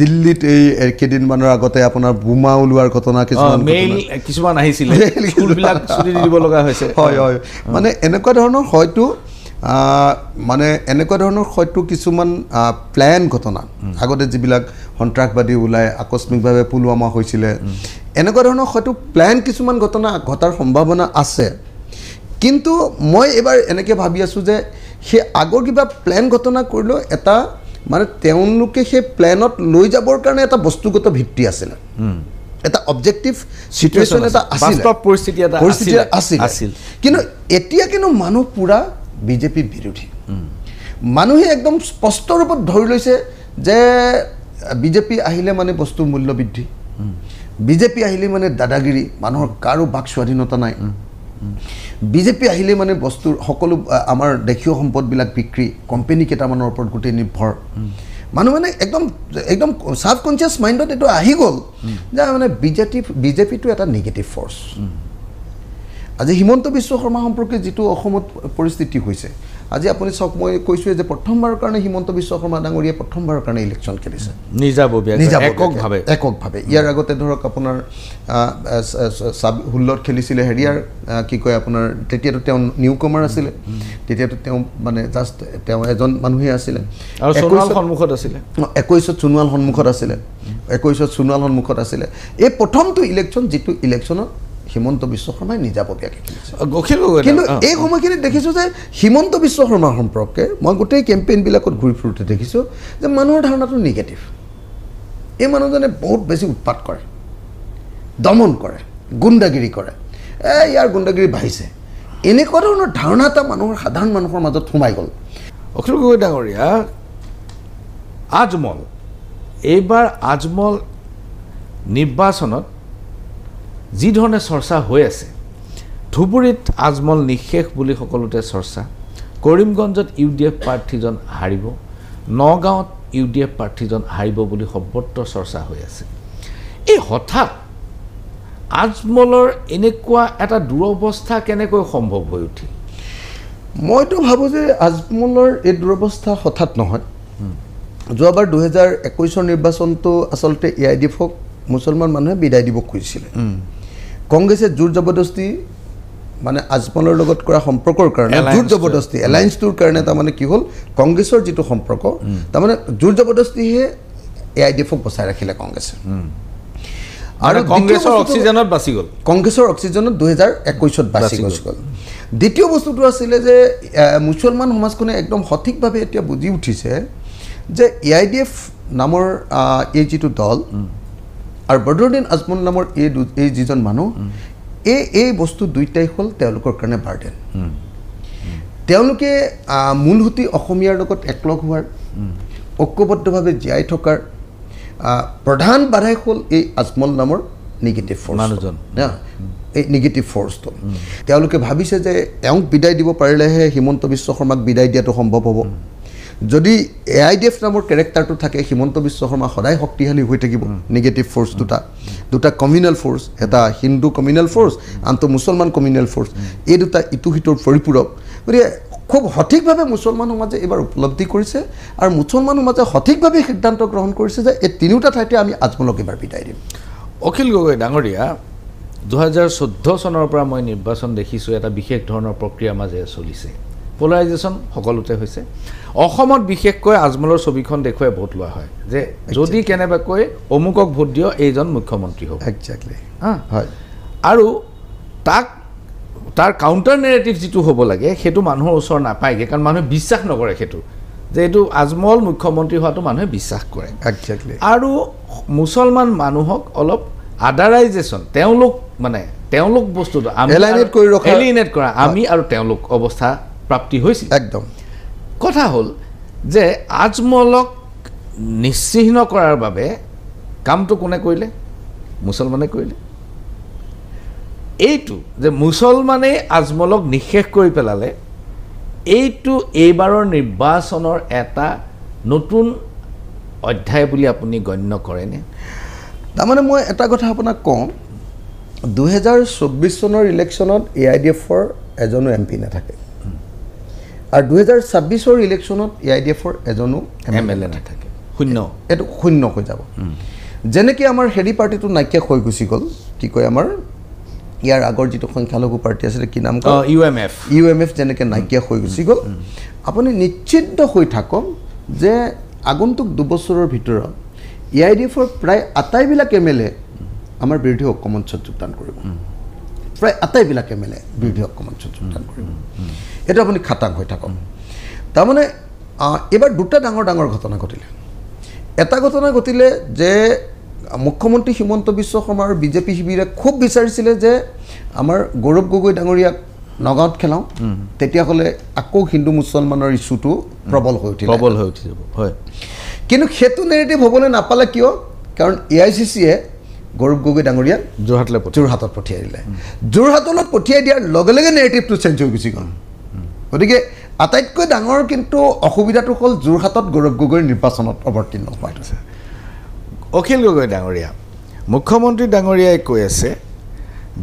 দিল্লীত এই কেইদিনমানৰ আগতে আপোনাৰ বোমা ওলোৱাৰ ঘটনা কিছুমান হয় হয় মানে এনেকুৱা ধৰণৰ হয়তো মানে এনেকুৱা ধৰণৰ হয়তো কিছুমান প্লেন ঘটনা আগতে যিবিলাক সন্ত্ৰাসবাদী ওলাই আকস্মিকভাৱে পুলৱামা হৈছিলে এনেকুৱা ধৰণৰ হয়তো প্লেন কিছুমান ঘটনা ঘটাৰ সম্ভাৱনা আছে কিন্তু মই এইবাৰ এনেকৈ ভাবি আছোঁ যে সেই আগৰ কিবা প্লেন ঘটনা কৰিলেও এটা মানে তেওঁলোকে সেই প্লেনত লৈ যাবৰ কাৰণে এটা বস্তুগত ভিত্তি আছিলে এটা অবজেক্টিভ চিটুৱেশ্যন এটা আছিল কিন্তু এতিয়া কিন্তু মানুহ পূৰা বিজেপি বিৰোধী মানুহে একদম স্পষ্টৰূপত ধৰি লৈছে যে বিজেপি আহিলে মানে বস্তুৰ মূল্য বৃদ্ধি বিজেপি আহিলে মানে দাদাগিৰি মানুহৰ কাৰো বাক স্বাধীনতা নাই বিজেপি আহিলে মানে বস্তুৰ সকলো আমাৰ দেশীয় সম্পদবিলাক বিক্ৰী কোম্পেনী কেইটামানৰ ওপৰত গোটেই নিৰ্ভৰ মানুহ মানে একদম একদম ছাব কনচিয়াছ মাইণ্ডত এইটো আহি গ'ল যে মানে বিজেপি বিজেপিটো এটা নিগেটিভ ফৰ্চ আজি হিমন্ত বিশ্ব শৰ্মা সম্পৰ্কে যিটো অসমত পৰিস্থিতি হৈছে আজি আপুনি চাওক মই কৈছোঁ যে প্ৰথমবাৰৰ কাৰণে হিমন্ত বিশ্ব শৰ্মা ডাঙৰীয়াই প্ৰথমবাৰৰ কাৰণে ইলেকশ্যন খেলিছে এককভাৱে এককভাৱে ইয়াৰ আগতে ধৰক আপোনাৰ চাব হুল্লত খেলিছিলে হেৰিয়াৰ কি কয় আপোনাৰ তেতিয়াতো তেওঁ নিউ কমাৰ আছিলে তেতিয়াতো তেওঁ মানে জাষ্ট তেওঁ এজন মানুহেই আছিলে সন্মুখত আছিলে একৈছত সোণোৱাল সন্মুখত আছিলে একৈছত সোণোৱাল সন্মুখত আছিলে এই প্ৰথমটো ইলেকশ্যন যিটো ইলেকশ্যনত হিমন্ত বিশ্ব শৰ্মাই নিজাববীয়াকৈ খেলিছে কিন্তু এই সময়খিনিত দেখিছোঁ যে হিমন্ত বিশ্ব শৰ্মা সম্পৰ্কে মই গোটেই কেম্পেইনবিলাকত ঘূৰি ফুৰোঁতে দেখিছোঁ যে মানুহৰ ধাৰণাটো নিগেটিভ এই মানুহজনে বহুত বেছি উৎপাত কৰে দমন কৰে গুণ্ডাগিৰি কৰে এই ইয়াৰ গুণ্ডাগিৰি বাঢ়িছে এনেকুৱা ধৰণৰ ধাৰণা এটা মানুহৰ সাধাৰণ মানুহৰ মাজত সোমাই গ'ল অখিল গগৈ ডাঙৰীয়া আজমল এইবাৰ আজমল নিৰ্বাচনত যি ধৰণে চৰ্চা হৈ আছে ধুবুৰীত আজমল নিঃশেষ বুলি সকলোতে চৰ্চা কৰিমগঞ্জত ইউ ডি এফ প্ৰাৰ্থীজন হাৰিব নগাঁৱত ইউ ডি এফ প্ৰাৰ্থীজন হাৰিব বুলি সৰ্বত্ৰ চৰ্চা হৈ আছে এই হঠাৎ আজমলৰ এনেকুৱা এটা দুৰৱস্থা কেনেকৈ সম্ভৱ হৈ উঠিল মইতো ভাবোঁ যে আজমলৰ এই দুৰৱস্থা হঠাৎ নহয় যোৱাবাৰ দুহেজাৰ একৈছৰ নিৰ্বাচনটো আচলতে এ আই ডি এফক মুছলমান মানুহে বিদায় দিব খুজিছিলে কংগ্ৰেছে জোৰ জবৰদস্তি মানে আজমলৰ লগত কৰা সম্পৰ্কৰ কাৰণে জোৰ জবৰদস্তি এলায়েঞ্চটোৰ কাৰণে তাৰমানে কি হ'ল কংগ্ৰেছৰ যিটো সম্পৰ্ক তাৰমানে জোৰ জবৰদস্তিহে এ আই ডি এফক বচাই ৰাখিলে কংগ্ৰেছে আৰু কংগ্ৰেছৰ অক্সিজেনত বাচি গ'ল কংগ্ৰেছৰ অক্সিজেনত দুহেজাৰ একৈছত বাচি গুচি গ'ল দ্বিতীয় বস্তুটো আছিলে যে মুছলমান সমাজখনে একদম সঠিকভাৱে এতিয়া বুজি উঠিছে যে এ আই ডি এফ নামৰ এই যিটো দল আৰু বদৰুদ্দিন আজমল নামৰ এই এই যিজন মানুহ এই এই বস্তু দুইটাই হ'ল তেওঁলোকৰ কাৰণে বাৰ্ডেন তেওঁলোকে মূলসুতি অসমীয়াৰ লগত একলগ হোৱাৰ ঐক্যবদ্ধভাৱে জীয়াই থকাৰ প্ৰধান বাধাই হ'ল এই আজমল নামৰ নিগেটিভ ফৰ্চ মানুহজন এই নিগেটিভ ফৰ্চটো তেওঁলোকে ভাবিছে যে তেওঁক বিদায় দিব পাৰিলেহে হিমন্ত বিশ্ব শৰ্মাক বিদায় দিয়াটো সম্ভৱ হ'ব যদি এ আই ডি এফ নামৰ কেৰেক্টাৰটো থাকে হিমন্ত বিশ্ব শৰ্মা সদায় শক্তিশালী হৈ থাকিব নিগেটিভ ফ'ৰ্চ দুটা দুটা কমিউনেল ফ'ৰ্চ এটা হিন্দু কমিউনেল ফ'ৰ্চ আনটো মুছলমান কমিউনেল ফ'ৰ্চ এই দুটা ইটো সিটোৰ পৰিপূৰক গতিকে খুব সঠিকভাৱে মুছলমান সমাজে এইবাৰ উপলব্ধি কৰিছে আৰু মুছলমান সমাজে সঠিকভাৱে সিদ্ধান্ত গ্ৰহণ কৰিছে যে এই তিনিওটা ঠাইতে আমি আজমলক এবাৰ বিদায় দিম অখিল গগৈ ডাঙৰীয়া দুহেজাৰ চৈধ্য চনৰ পৰা মই নিৰ্বাচন দেখিছোঁ এটা বিশেষ ধৰণৰ প্ৰক্ৰিয়াৰ মাজেৰে চলিছে পোলাৰাইজেশ্যন সকলোতে হৈছে অসমত বিশেষকৈ আজমলৰ ছবিখন দেখুৱাই ভোট লোৱা হয় যে যদি কেনেবাকৈ অমুকক ভোট দিয় এইজন মুখ্যমন্ত্ৰী হ'ব একজেক্টলি হয় আৰু তাক তাৰ কাউণ্টাৰ নেৰেটিভ যিটো হ'ব লাগে সেইটো মানুহৰ ওচৰ নাপায়গৈ কাৰণ মানুহে বিশ্বাস নকৰে সেইটো যে এইটো আজমল মুখ্যমন্ত্ৰী হোৱাটো মানুহে বিশ্বাস কৰে একজেক্টলি আৰু মুছলমান মানুহক অলপ আডাৰাইজেশ্যন তেওঁলোক মানে তেওঁলোক বস্তুটো আমি এলিনেট কৰা আমি আৰু তেওঁলোক অৱস্থা প্ৰাপ্তি হৈছিল একদম কথা হ'ল যে আজমলক নিশ্চিহ্ন কৰাৰ বাবে কামটো কোনে কৰিলে মুছলমানে কৰিলে এইটো যে মুছলমানেই আজমলক নিঃশেষ কৰি পেলালে এইটো এইবাৰৰ নিৰ্বাচনৰ এটা নতুন অধ্যায় বুলি আপুনি গণ্য কৰেনে তাৰমানে মই এটা কথা আপোনাক কওঁ দুহেজাৰ চৌব্বিছ চনৰ ইলেকশ্যনত এ আই ডি এফৰ এজনো এম পি নাথাকে আৰু দুহেজাৰ ছাব্বিছৰ ইলেকশ্যনত এ আই ডি এফৰ এজনো এম এল এ নাথাকে শূন্য এইটো শূন্য হৈ যাব যেনেকৈ আমাৰ হেৰি পাৰ্টিটো নাইকিয়া হৈ গুচি গ'ল কি কয় আমাৰ ইয়াৰ আগৰ যিটো সংখ্যালঘু পাৰ্টি আছিলে কি নাম কয় U M F U M F যেনেকৈ নাইকিয়া হৈ গুচি গ'ল আপুনি নিশ্চিত হৈ থাকক যে আগন্তুক দুবছৰৰ ভিতৰত এ আই ডি এফৰ প্ৰায় আটাইবিলাক এম এল এ আমাৰ বিৰোধী অকমঞ্চত যোগদান কৰিব প্ৰায় আটাইবিলাক এম এল এ বিৰোধী অকমঞ্চত যোগদান কৰিব এইটো আপুনি খাটাং হৈ থাকক তাৰমানে এইবাৰ দুটা ডাঙৰ ডাঙৰ ঘটনা ঘটিলে এটা ঘটনা ঘটিলে যে মুখ্যমন্ত্ৰী হিমন্ত বিশ্ব শৰ্মা আৰু বিজেপি শিবিৰে খুব বিচাৰিছিলে যে আমাৰ গৌৰৱ গগৈ ডাঙৰীয়াক নগাঁৱত খেলাওঁ তেতিয়াহ'লে আকৌ হিন্দু মুছলমানৰ ইছ্যুটো প্ৰবল হৈ উঠিব প্ৰবল হৈ উঠি যাব হয় কিন্তু সেইটো নেৰেটিভ হ'বলৈ নাপালে কিয় কাৰণ এ আই চি চিয়ে গৌৰৱ গগৈ ডাঙৰীয়াক যোৰহাটলৈ যোৰহাটত পঠিয়াই দিলে যোৰহাটলৈ পঠিয়াই দিয়াৰ লগে লগে নেৰেটিভটো চেঞ্জ হৈ গুচি গ'ল গতিকে আটাইতকৈ ডাঙৰ কিন্তু অসুবিধাটো হ'ল যোৰহাটত গৌৰৱ গগৈৰ নিৰ্বাচনত অৱতীৰ্ণ হোৱাটো আছে অখিল গগৈ ডাঙৰীয়া মুখ্যমন্ত্ৰী ডাঙৰীয়াই কৈ আছে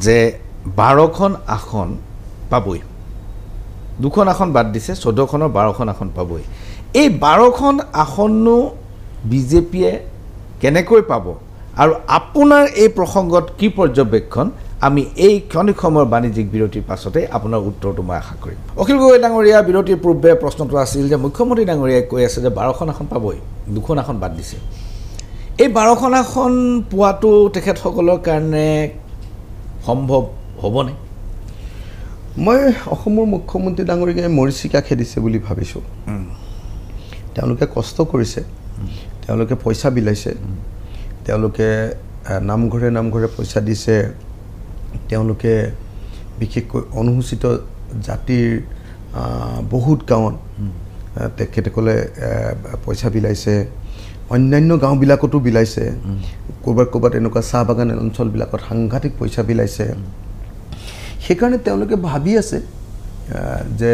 যে বাৰখন আসন পাবই দুখন আসন বাদ দিছে চৈধ্যখনৰ বাৰখন আসন পাবই এই বাৰখন আসনো বিজেপিয়ে কেনেকৈ পাব আৰু আপোনাৰ এই প্ৰসংগত কি পৰ্যবেক্ষণ আমি এই ক্ষণিক সময়ৰ বাণিজ্যিক বিৰতিৰ পাছতে আপোনাৰ উত্তৰটো মই আশা কৰিম অখিল গগৈ ডাঙৰীয়া বিৰতিৰ পূৰ্বে প্ৰশ্নটো আছিল যে মুখ্যমন্ত্ৰী ডাঙৰীয়াই কৈ আছে যে বাৰখন আসন পাবই দুখন আসন বাদ দিছে এই বাৰখন আসন পোৱাটো তেখেতসকলৰ কাৰণে সম্ভৱ হ'বনে মই অসমৰ মুখ্যমন্ত্ৰী ডাঙৰীয়াই মৰিচিকা খেদিছে বুলি ভাবিছোঁ তেওঁলোকে কষ্ট কৰিছে তেওঁলোকে পইচা বিলাইছে তেওঁলোকে নামঘৰে নামঘৰে পইচা দিছে তেওঁলোকে বিশেষকৈ অনুসূচিত জাতিৰ বহুত গাঁৱত তেখেতসকলে পইচা বিলাইছে অন্যান্য গাঁওবিলাকতো বিলাইছে ক'ৰবাত ক'ৰবাত এনেকুৱা চাহ বাগান অঞ্চলবিলাকত সাংঘাতিক পইচা বিলাইছে সেইকাৰণে তেওঁলোকে ভাবি আছে যে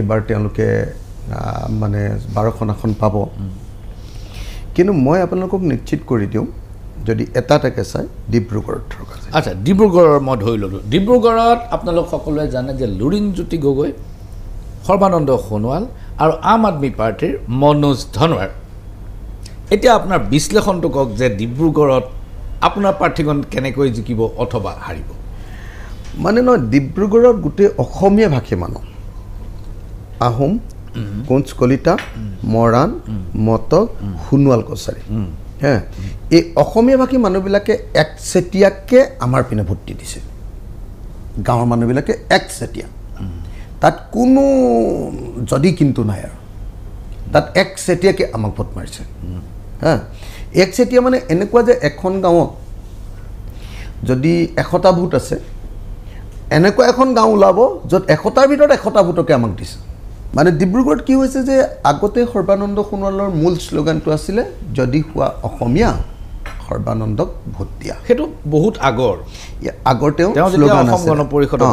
এইবাৰ তেওঁলোকে মানে বাৰখন আসন পাব কিন্তু মই আপোনালোকক নিশ্চিত কৰি দিওঁ যদি এটাকে চাই ডিব্ৰুগড়ত থকা আচ্ছা ডিব্ৰুগড়ৰ মই ধৰি ল'লোঁ ডিব্ৰুগড়ত আপোনালোক সকলোৱে জানে যে লুৰিণজ্যোতি গগৈ সৰ্বানন্দ সোণোৱাল আৰু আম আদমি পাৰ্টীৰ মনোজ ধনোৱাৰ এতিয়া আপোনাৰ বিশ্লেষণটো কওক যে ডিব্ৰুগড়ত আপোনাৰ প্ৰাৰ্থীগণ কেনেকৈ জিকিব অথবা হাৰিব মানে নহয় ডিব্ৰুগড়ত গোটেই অসমীয়া ভাষী মানুহ আহোম কোঁচ কলিতা মৰাণ মটক সোণোৱাল কছাৰী হ্যাঁ এই অসমীয়া ভাষী মানুহবিলাকে এক চেতিয়াকে আমাৰ পিনে ভোট দি দিছে গাঁৱৰ মানুহবিলাকে এক চেতিয়া তাত কোনো যদি কিন্তু নাই আৰু তাত এক চেতিয়াকে আমাক ভোট মাৰিছে হা এক চেতিয়া মানে এনেকুৱা যে এখন গাঁৱত যদি এশটা ভোট আছে এনেকুৱা এখন গাঁও ওলাব য'ত এশটাৰ ভিতৰত এশটা ভোটকে আমাক দিছে মানে ডিব্ৰুগড়ত কি হৈছে যে আগতে সৰ্বানন্দ সোণোৱালৰ মূল শ্লোগানটো আছিলে যদি হোৱা অসমীয়া সৰ্বানন্দক ভোট দিয়া সেইটো বহুত আগৰ আগৰ তেওঁ শ্লোগান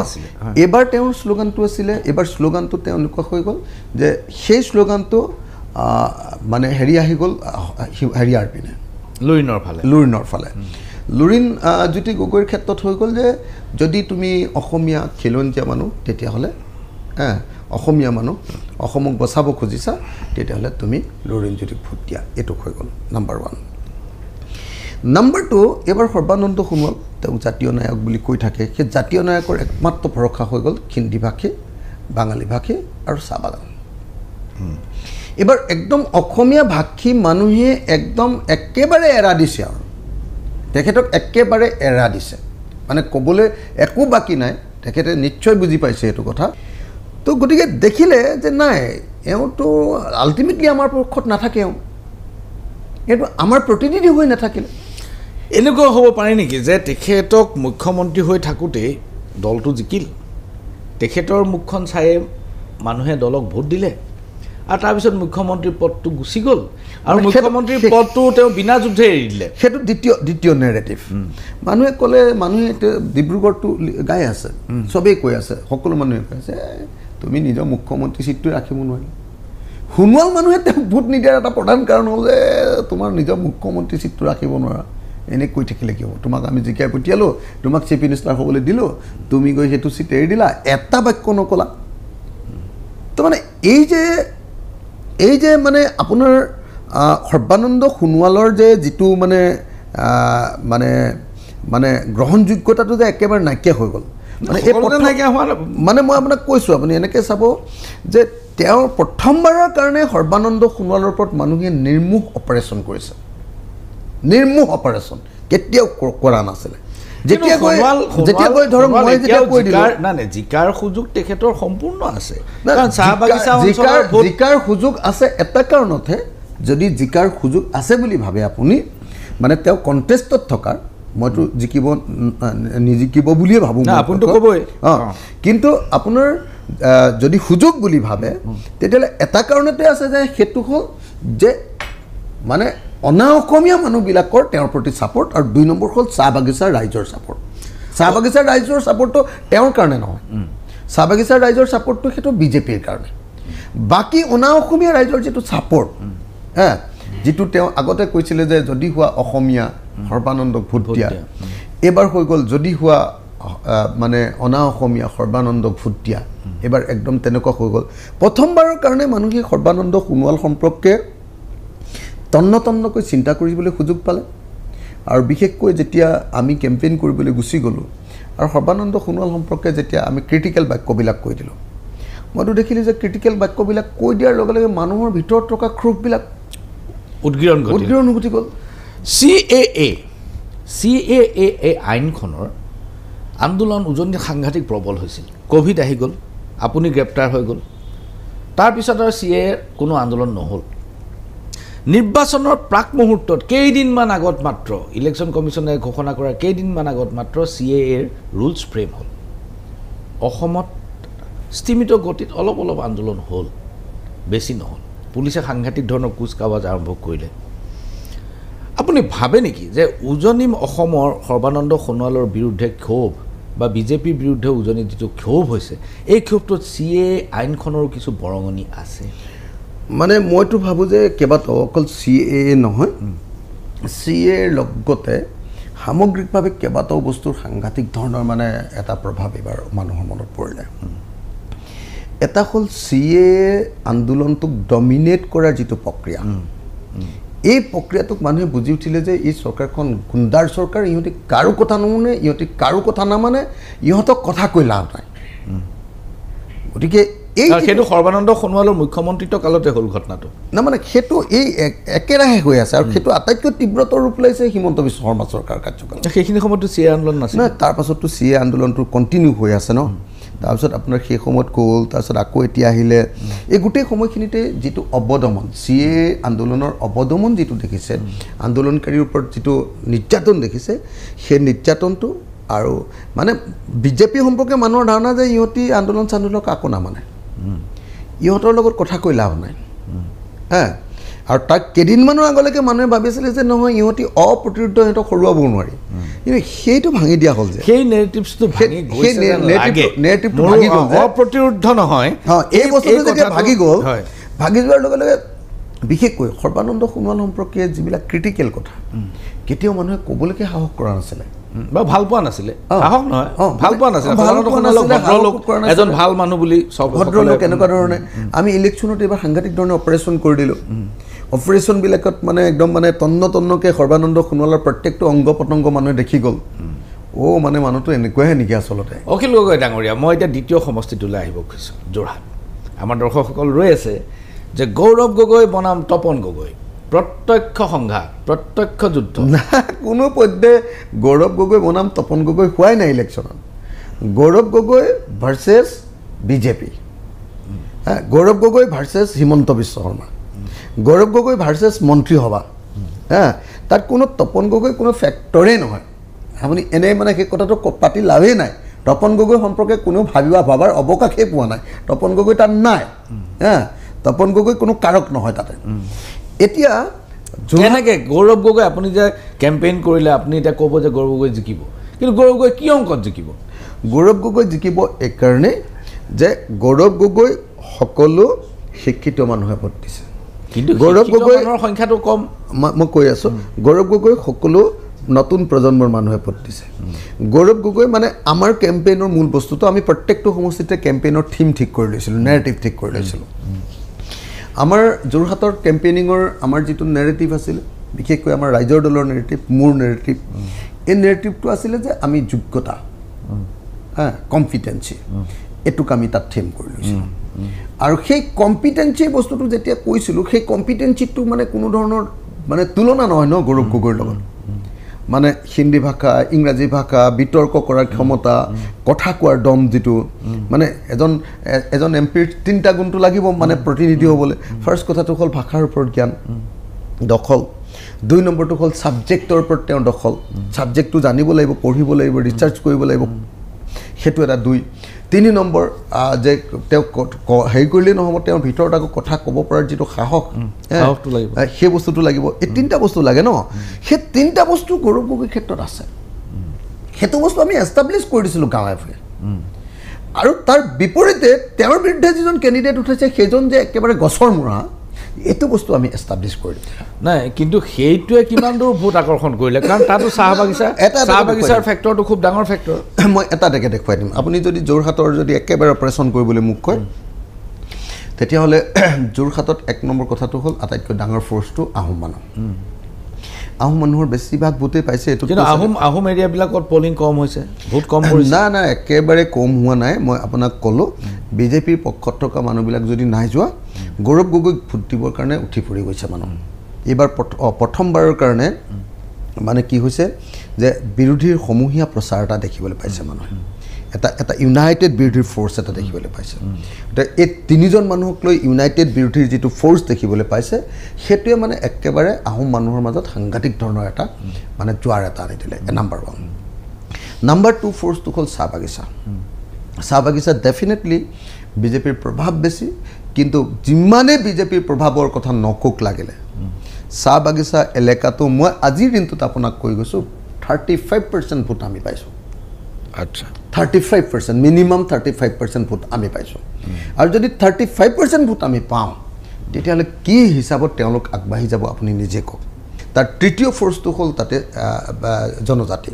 আছিলে এইবাৰ তেওঁৰ শ্লোগানটো আছিলে এইবাৰ শ্লোগানটো তেওঁলোকক হৈ গ'ল যে সেই শ্লোগানটো মানে হেৰি আহি গ'ল হেৰিয়াৰ পিনে লুৰিণৰ ফালে লুৰিণৰ ফালে লুৰিণ জ্যোতি গগৈৰ ক্ষেত্ৰত হৈ গ'ল যে যদি তুমি অসমীয়া খেলঞ্জীয়া মানুহ তেতিয়াহ'লে হা অসমীয়া মানুহ অসমক বচাব খুজিছা তেতিয়াহ'লে তুমি লুৰিণ জ্যোতিক ভোট দিয়া এইটো হৈ গ'ল নাম্বাৰ ওৱান নাম্বাৰ টু এইবাৰ সৰ্বানন্দ সোণোৱাল তেওঁ জাতীয় নায়ক বুলি কৈ থাকে সেই জাতীয় নায়কৰ একমাত্ৰ ভৰসা হৈ গ'ল হিন্দীভাষী বাঙালীভাষী আৰু চাহ বাগান এইবাৰ একদম অসমীয়া ভাষী মানুহে একদম একেবাৰে এৰা দিছে আৰু তেখেতক একেবাৰে এৰা দিছে মানে ক'বলৈ একো বাকী নাই তেখেতে নিশ্চয় বুজি পাইছে এইটো কথা তো গতিকে দেখিলে যে নাই এওঁতো আল্টিমেটলি আমাৰ পক্ষত নাথাকে এওঁ এইটো আমাৰ প্ৰতিনিধি হৈ নাথাকিলে এনেকুৱা হ'ব পাৰে নেকি যে তেখেতক মুখ্যমন্ত্ৰী হৈ থাকোঁতেই দলটো জিকিল তেখেতৰ মুখখন চায়ে মানুহে দলক ভোট দিলে আৰু তাৰপিছত মুখ্যমন্ত্ৰীৰ পদটো গুচি গ'ল আৰু মুখ্যমন্ত্ৰীৰ পদটো তেওঁ বিনা যুদ্ধে এৰি দিলে সেইটো দ্বিতীয় দ্বিতীয় নেৰেটিভ মানুহে ক'লে মানুহে ডিব্ৰুগড়টো গাই আছে চবেই কৈ আছে সকলো মানুহে কৈ আছে তুমি নিজৰ মুখ্যমন্ত্ৰী ছিটটোৱে ৰাখিব নোৱাৰি সোণোৱাল মানুহে তেওঁক ভোট নিদিয়াৰ এটা প্ৰধান কাৰণ হ'ল যে তোমাৰ নিজৰ মুখ্যমন্ত্ৰী ছিটটো ৰাখিব নোৱাৰা এনে কৈ থাকিলে কিয় তোমাক আমি জিকাই পঠিয়ালোঁ তোমাক চিফ মিনিষ্টাৰ হ'বলৈ দিলোঁ তুমি গৈ সেইটো ছিট এৰি দিলা এটা বাক্য নক'লা তাৰমানে এই যে এই যে মানে আপোনাৰ সৰ্বানন্দ সোণোৱালৰ যে যিটো মানে মানে মানে গ্ৰহণযোগ্যতাটো যে একেবাৰে নাইকিয়া হৈ গ'ল মানে এই নাইকিয়া হোৱা মানে মই আপোনাক কৈছোঁ আপুনি এনেকৈ চাব যে তেওঁৰ প্ৰথমবাৰৰ কাৰণে সৰ্বানন্দ সোণোৱালৰ ওপৰত মানুহে নিৰ্মোহ অপাৰেশ্যন কৰিছে নিৰ্মোহ অপাৰেশ্যন কেতিয়াও কৰা নাছিলে যদি জিকাৰ সুযোগ আছে বুলি ভাবে আপুনি মানে তেওঁ কণ্টেষ্টত থকাৰ মইতো জিকিব নিজিকিব বুলিয়ে ভাবোঁ আপুনিতো ক'বই অঁ কিন্তু আপোনাৰ যদি সুযোগ বুলি ভাবে তেতিয়াহ'লে এটা কাৰণতে আছে যে সেইটো হ'ল যে মানে অনা অসমীয়া মানুহবিলাকৰ তেওঁৰ প্ৰতি চাপৰ্ট আৰু দুই নম্বৰ হ'ল চাহ বাগিচাৰ ৰাইজৰ চাপৰ্ট চাহ বাগিচাৰ ৰাইজৰ চাপৰ্টটো তেওঁৰ কাৰণে নহয় চাহ বাগিচাৰ ৰাইজৰ চাপৰ্টটো সেইটো বিজেপিৰ কাৰণে বাকী অনা অসমীয়া ৰাইজৰ যিটো চাপৰ্ট হা যিটো তেওঁ আগতে কৈছিলে যে যদি হোৱা অসমীয়া সৰ্বানন্দ ভূত দিয়া এইবাৰ হৈ গ'ল যদি হোৱা মানে অনা অসমীয়া সৰ্বানন্দ ভূত দিয়া এইবাৰ একদম তেনেকুৱা হৈ গ'ল প্ৰথমবাৰৰ কাৰণে মানুহে সৰ্বানন্দ সোণোৱাল সম্পৰ্কে তন্ন তন্নকৈ চিন্তা কৰিবলৈ সুযোগ পালে আৰু বিশেষকৈ যেতিয়া আমি কেম্পেইন কৰিবলৈ গুচি গ'লোঁ আৰু সৰ্বানন্দ সোণোৱাল সম্পৰ্কে যেতিয়া আমি ক্ৰিটিকেল বাক্যবিলাক কৈ দিলোঁ মইতো দেখিলোঁ যে ক্ৰিটিকেল বাক্যবিলাক কৈ দিয়াৰ লগে লগে মানুহৰ ভিতৰত থকা ক্ষোভবিলাক উদগিৰণ উদগিৰণ উভতি গ'ল চি এ এ চি এ এ আইনখনৰ আন্দোলন উজনি সাংঘাতিক প্ৰবল হৈছিল ক'ভিড আহি গ'ল আপুনি গ্ৰেপ্তাৰ হৈ গ'ল তাৰপিছত আৰু চি এ কোনো আন্দোলন নহ'ল নিৰ্বাচনৰ প্ৰাক মুহূৰ্তত কেইদিনমান আগত মাত্ৰ ইলেকশ্যন কমিশ্যনে ঘোষণা কৰা কেইদিনমান আগত মাত্ৰ চি এ এৰ ৰুলছ ফ্ৰেম হ'ল অসমত স্তীমিত গতিত অলপ অলপ আন্দোলন হ'ল বেছি নহ'ল পুলিচে সাংঘাতিক ধৰণৰ কুচকাৱাজ আৰম্ভ কৰিলে আপুনি ভাবে নেকি যে উজনি অসমৰ সৰ্বানন্দ সোণোৱালৰ বিৰুদ্ধে ক্ষোভ বা বিজেপিৰ বিৰুদ্ধে উজনিত যিটো ক্ষোভ হৈছে এই ক্ষোভটোত চি এ আইনখনৰো কিছু বৰঙণি আছে মানে মইতো ভাবোঁ যে কেইবাটাও অকল চি এ নহয় চি এৰ লগতে সামগ্ৰিকভাৱে কেইবাটাও বস্তুৰ সাংঘাতিক ধৰণৰ মানে এটা প্ৰভাৱ এইবাৰ মানুহৰ মনত পৰিলে এটা হ'ল চি এ আন্দোলনটোক ডমিনেট কৰাৰ যিটো প্ৰক্ৰিয়া এই প্ৰক্ৰিয়াটোক মানুহে বুজি উঠিলে যে এই চৰকাৰখন গুণ্ডাৰ চৰকাৰ ইহঁতি কাৰো কথা নুশুনে ইহঁতি কাৰো কথা নামানে ইহঁতক কথা কৈ লাভ নাই গতিকে এই সেইটো সৰ্বানন্দ সোণোৱালৰ মুখ্যমন্ত্ৰীত্ব কালতে হ'ল ঘটনাটো নামানে সেইটো এই একেৰাহে হৈ আছে আৰু সেইটো আটাইতকৈ তীব্ৰতৰ ৰূপ লৈছে হিমন্ত বিশ্ব শৰ্মা চৰকাৰৰ কাৰ্যকাল সেইখিনি সময়ততো চি এ আন্দোলন নাছিল নাই তাৰপাছততো চি এ আন্দোলনটো কণ্টিনিউ হৈ আছে ন তাৰপিছত আপোনাৰ সেই সময়ত গ'ল তাৰপিছত আকৌ এতিয়া আহিলে এই গোটেই সময়খিনিতে যিটো অৱদমন চি এ আন্দোলনৰ অৱদমন যিটো দেখিছে আন্দোলনকাৰীৰ ওপৰত যিটো নিৰ্যাতন দেখিছে সেই নিৰ্যাতনটো আৰু মানে বিজেপি সম্পৰ্কে মানুহৰ ধাৰণা যে ইহঁতি আন্দোলন চান্দোলনক আকৌ নামানে ইহঁতৰ লগত কথা কৈ লাভ নাই হা আৰু তাক কেইদিনমানৰ আগলৈকে মানুহে ভাবিছিলে যে নহয় ইহঁতি অপ্ৰতিৰোধ সিহঁতক সৰোৱাব নোৱাৰি কিন্তু সেইটো ভাঙি দিয়া হ'ল যে সেই নেৰেটিভটো অপ্ৰতিৰোধ নহয় অঁ এই বস্তুটো যেতিয়া ভাগি গ'ল ভাগি যোৱাৰ লগে লগে বিশেষকৈ সৰ্বানন্দ সোণোৱাল সম্পৰ্কে যিবিলাক ক্ৰিটিকেল কথা কেতিয়াও মানুহে ক'বলৈকে সাহস কৰা নাছিলে ভাল পোৱা নাছিলে আমি ইলেকশ্যনত এইবাৰ সাংঘাতিক ধৰণে অপাৰেশ্যন কৰি দিলোঁ অপাৰেশ্যনবিলাকত মানে একদম মানে তন্ন তন্নকৈ সৰ্বানন্দ সোণোৱালৰ প্ৰত্যেকটো অংগ পতংগ মানুহে দেখি গ'ল অ' মানে মানুহটো এনেকুৱাহে নেকি আচলতে অখিল গগৈ ডাঙৰীয়া মই এতিয়া দ্বিতীয় সমষ্টিটোলৈ আহিব খুজিছোঁ যোৰহাট আমাৰ দৰ্শকসকল ৰৈ আছে যে গৌৰৱ গগৈ বনাম তপন গগৈ প্ৰত্যক্ষ সংঘাত প্ৰত্যক্ষ যুদ্ধ কোনো পধ্যে গৌৰৱ গগৈ বনাম তপন গগৈ হোৱাই নাই ইলেকশ্যনত গৌৰৱ গগৈ ভাৰ্চেছ বিজেপি হা গৌৰৱ গগৈ ভাৰ্চেছ হিমন্ত বিশ্ব শৰ্মা গৌৰৱ গগৈ ভাৰ্চেছ মন্ত্ৰীসভা হা তাত কোনো তপন গগৈ কোনো ফেক্টৰেই নহয় আপুনি এনেই মানে সেই কথাটো পাতি লাভেই নাই তপন গগৈ সম্পৰ্কে কোনেও ভাবিবা ভবাৰ অৱকাশেই পোৱা নাই তপন গগৈ তাত নাই হা তপন গগৈ কোনো কাৰক নহয় তাতে এতিয়া যেনেকৈ গৌৰৱ গগৈ আপুনি যে কেম্পেইন কৰিলে আপুনি এতিয়া ক'ব যে গৌৰৱ গগৈ জিকিব কিন্তু গৌৰৱ গগৈ কি অংকত জিকিব গৌৰৱ গগৈ জিকিব এইকাৰণেই যে গৌৰৱ গগৈ সকলো শিক্ষিত মানুহে ভোট দিছে কিন্তু গৌৰৱ গগৈ সংখ্যাটো কম মই কৈ আছো গৌৰৱ গগৈ সকলো নতুন প্ৰজন্মৰ মানুহে পত দিছে গৌৰৱ গগৈ মানে আমাৰ কেম্পেইনৰ মূল বস্তুটো আমি প্ৰত্যেকটো সমষ্টিতে কেম্পেইনৰ থিম ঠিক কৰি লৈছিলোঁ নেৰেটিভ ঠিক কৰি লৈছিলোঁ আমাৰ যোৰহাটৰ কেম্পেইনিঙৰ আমাৰ যিটো নেৰেটিভ আছিল বিশেষকৈ আমাৰ ৰাইজৰ দলৰ নেৰেটিভ মোৰ নেৰেটিভ এই নেৰেটিভটো আছিলে যে আমি যোগ্যতা হা কনফিডেঞ্চি এইটোক আমি তাত থিম কৰি লৈছিলোঁ আৰু সেই কম্পিটেঞ্চি বস্তুটো যেতিয়া কৈছিলোঁ সেই কম্পিটেঞ্চিটো মানে কোনো ধৰণৰ মানে তুলনা নহয় ন গৌৰৱ গগৈৰ লগত মানে হিন্দী ভাষা ইংৰাজী ভাষা বিতৰ্ক কৰাৰ ক্ষমতা কথা কোৱাৰ দম যিটো মানে এজন এজন এম পিৰ তিনিটা গুণটো লাগিব মানে প্ৰতিনিধি হ'বলৈ ফাৰ্ষ্ট কথাটো হ'ল ভাষাৰ ওপৰত জ্ঞান দখল দুই নম্বৰটো হ'ল ছাবজেক্টৰ ওপৰত তেওঁ দখল ছাবজেক্টটো জানিব লাগিব পঢ়িব লাগিব ৰিচাৰ্চ কৰিব লাগিব সেইটো এটা দুই তিনি নম্বৰ যে তেওঁ হেৰি কৰিলেই নহ'ব তেওঁৰ ভিতৰত আকৌ কথা ক'ব পৰাৰ যিটো সাহস সেই বস্তুটো লাগিব এই তিনিটা বস্তু লাগে ন সেই তিনিটা বস্তু গৌৰৱ গগৈৰ ক্ষেত্ৰত আছে সেইটো বস্তু আমি এষ্টাব্লিছ কৰি দিছিলোঁ গাঁৱে ভূঞে আৰু তাৰ বিপৰীতে তেওঁৰ বিৰুদ্ধে যিজন কেণ্ডিডেট উঠাইছে সেইজন যে একেবাৰে গছৰ মূৰা এইটো বস্তু আমি এষ্টাব্লিছ কৰিলোঁ নাই কিন্তু সেইটোৱে কিমান দূৰ ভোট আকৰ্ষণ কৰিলে কাৰণ তাতো চাহ বাগিচা এটা চাহ বাগিচাৰ ফেক্টৰটো খুব ডাঙৰ ফেক্টৰ মই এটা তেখেত দেখুৱাই দিম আপুনি যদি যোৰহাটৰ যদি একেবাৰে অপাৰেশ্যন কৰিবলৈ মোক কয় তেতিয়াহ'লে যোৰহাটত এক নম্বৰ কথাটো হ'ল আটাইতকৈ ডাঙৰ ফ'ৰ্চটো আহোম মানুহ আহোম মানুহৰ বেছিভাগ ভোটেই পাইছে এইটো কিন্তু আহোম আহোম এৰিয়াবিলাকত পলিং কম হৈছে ভোট কম হৈছে নাই নাই একেবাৰে কম হোৱা নাই মই আপোনাক ক'লোঁ বিজেপিৰ পক্ষত থকা মানুহবিলাক যদি নাই যোৱা গৌৰৱ গগৈক ভোট দিবৰ কাৰণে উঠি পৰি গৈছে মানুহ এইবাৰ প্ৰথমবাৰৰ কাৰণে মানে কি হৈছে যে বিৰোধীৰ সমূহীয়া প্ৰচাৰ এটা দেখিবলৈ পাইছে মানুহে এটা এটা ইউনাইটেড বিৰোধীৰ ফ'ৰ্চ এটা দেখিবলৈ পাইছে গতিকে এই তিনিজন মানুহক লৈ ইউনাইটেড বিৰোধীৰ যিটো ফ'ৰ্চ দেখিবলৈ পাইছে সেইটোৱে মানে একেবাৰে আহোম মানুহৰ মাজত সাংঘাতিক ধৰণৰ এটা মানে জোৱাৰ এটা আনি দিলে নাম্বাৰ ওৱান নাম্বাৰ টু ফ'ৰ্চটো হ'ল চাহ বাগিচা চাহ বাগিচা ডেফিনেটলি বিজেপিৰ প্ৰভাৱ বেছি কিন্তু যিমানে বিজেপিৰ প্ৰভাৱৰ কথা নকোক লাগিলে চাহ বাগিচা এলেকাটো মই আজিৰ দিনটোত আপোনাক কৈ গৈছোঁ থাৰ্টি ফাইভ পাৰ্চেণ্ট ভোট আমি পাইছোঁ আচ্ছা thirty five percent minimum thirty five percent vote আমি পাইছোঁ আৰু যদি থাৰ্টি ফাইভ পাৰ্চেণ্ট ভোট আমি পাওঁ তেতিয়াহ'লে কি হিচাপত তেওঁলোক আগবাঢ়ি যাব আপুনি নিজে কওক তাৰ তৃতীয় ফৰ্চটো হ'ল তাতে জনজাতি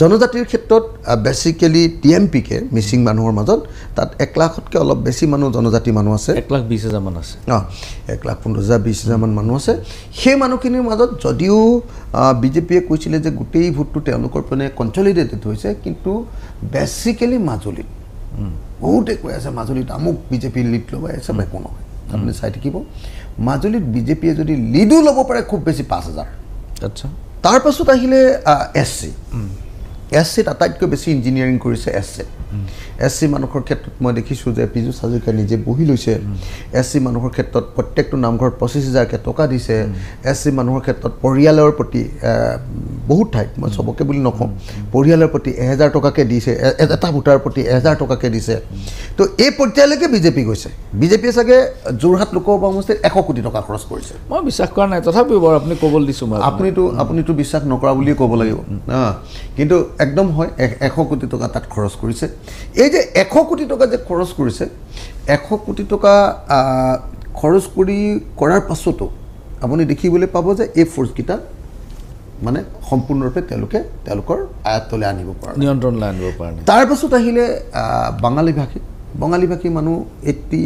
জনজাতিৰ ক্ষেত্ৰত basically T M P K Mising মানুহৰ মাজত তাত এক লাখতকৈ অলপ বেছি মানুহ জনজাতি মানুহ আছে এক লাখ বিছ হাজাৰমান আছে অঁ এক লাখ পোন্ধৰ হাজাৰ বিছ হাজাৰমান মানুহ আছে সেই মানুহখিনিৰ মাজত যদিও বিজেপিয়ে কৈছিলে যে গোটেই ভোটটো তেওঁলোকৰ মানে কনচলিডেটেড হৈছে কিন্তু বেচিকেলি মাজুলীত বহুতে কৈ আছে মাজুলীত আমুক বিজেপিৰ লিড লগাই আছে একো নহয় আপুনি চাই থাকিব মাজুলীত বিজেপিয়ে যদি লিডো ল'ব পাৰে খুব বেছি পাঁচ হাজাৰ আচ্ছা তাৰপাছত আহিলে এছ চি এছ চিত আটাইতকৈ বেছি ইঞ্জিনিয়াৰিং কৰিছে এছ চিত এছ চি মানুহৰ ক্ষেত্ৰত মই দেখিছোঁ যে পি জুচ হাজৰিকাই নিজে বহি লৈছে এছ চি মানুহৰ ক্ষেত্ৰত প্ৰত্যেকটো নামঘৰত পঁচিছ হাজাৰকৈ টকা দিছে এছ চি মানুহৰ ক্ষেত্ৰত পৰিয়ালৰ প্ৰতি বহুত ঠাইত মই চবকে বুলি নকওঁ পৰিয়ালৰ প্ৰতি এহেজাৰ টকাকৈ দিছে এটা ভোটাৰৰ প্ৰতি এহেজাৰ টকাকৈ দিছে তো এই পৰ্যায়লৈকে বিজেপি গৈছে বিজেপিয়ে চাগে যোৰহাট লোকসভা সমষ্টিত এশ কোটি টকা খৰচ কৰিছে মই বিশ্বাস কৰা নাই তথাপিও বাৰু আপুনি ক'বলৈ দিছোঁ আপুনিতো আপুনিতো বিশ্বাস নকৰা বুলিয়ে ক'ব লাগিব কিন্তু একদম হয় এশ কোটি টকা তাত খৰচ কৰিছে এই যে এশ কোটি টকা যে খৰচ কৰিছে এশ কোটি টকা খৰচ কৰি কৰাৰ পাছতো আপুনি দেখিবলৈ পাব যে এই ফৰ্চকেইটা মানে সম্পূৰ্ণৰূপে তেওঁলোকে তেওঁলোকৰ আয়ত্তলৈ আনিব পাৰে নিয়ন্ত্ৰণলৈ আনিব পাৰে তাৰপাছত আহিলে বাঙালীভাষী বঙালীভাষী মানুহ এইটি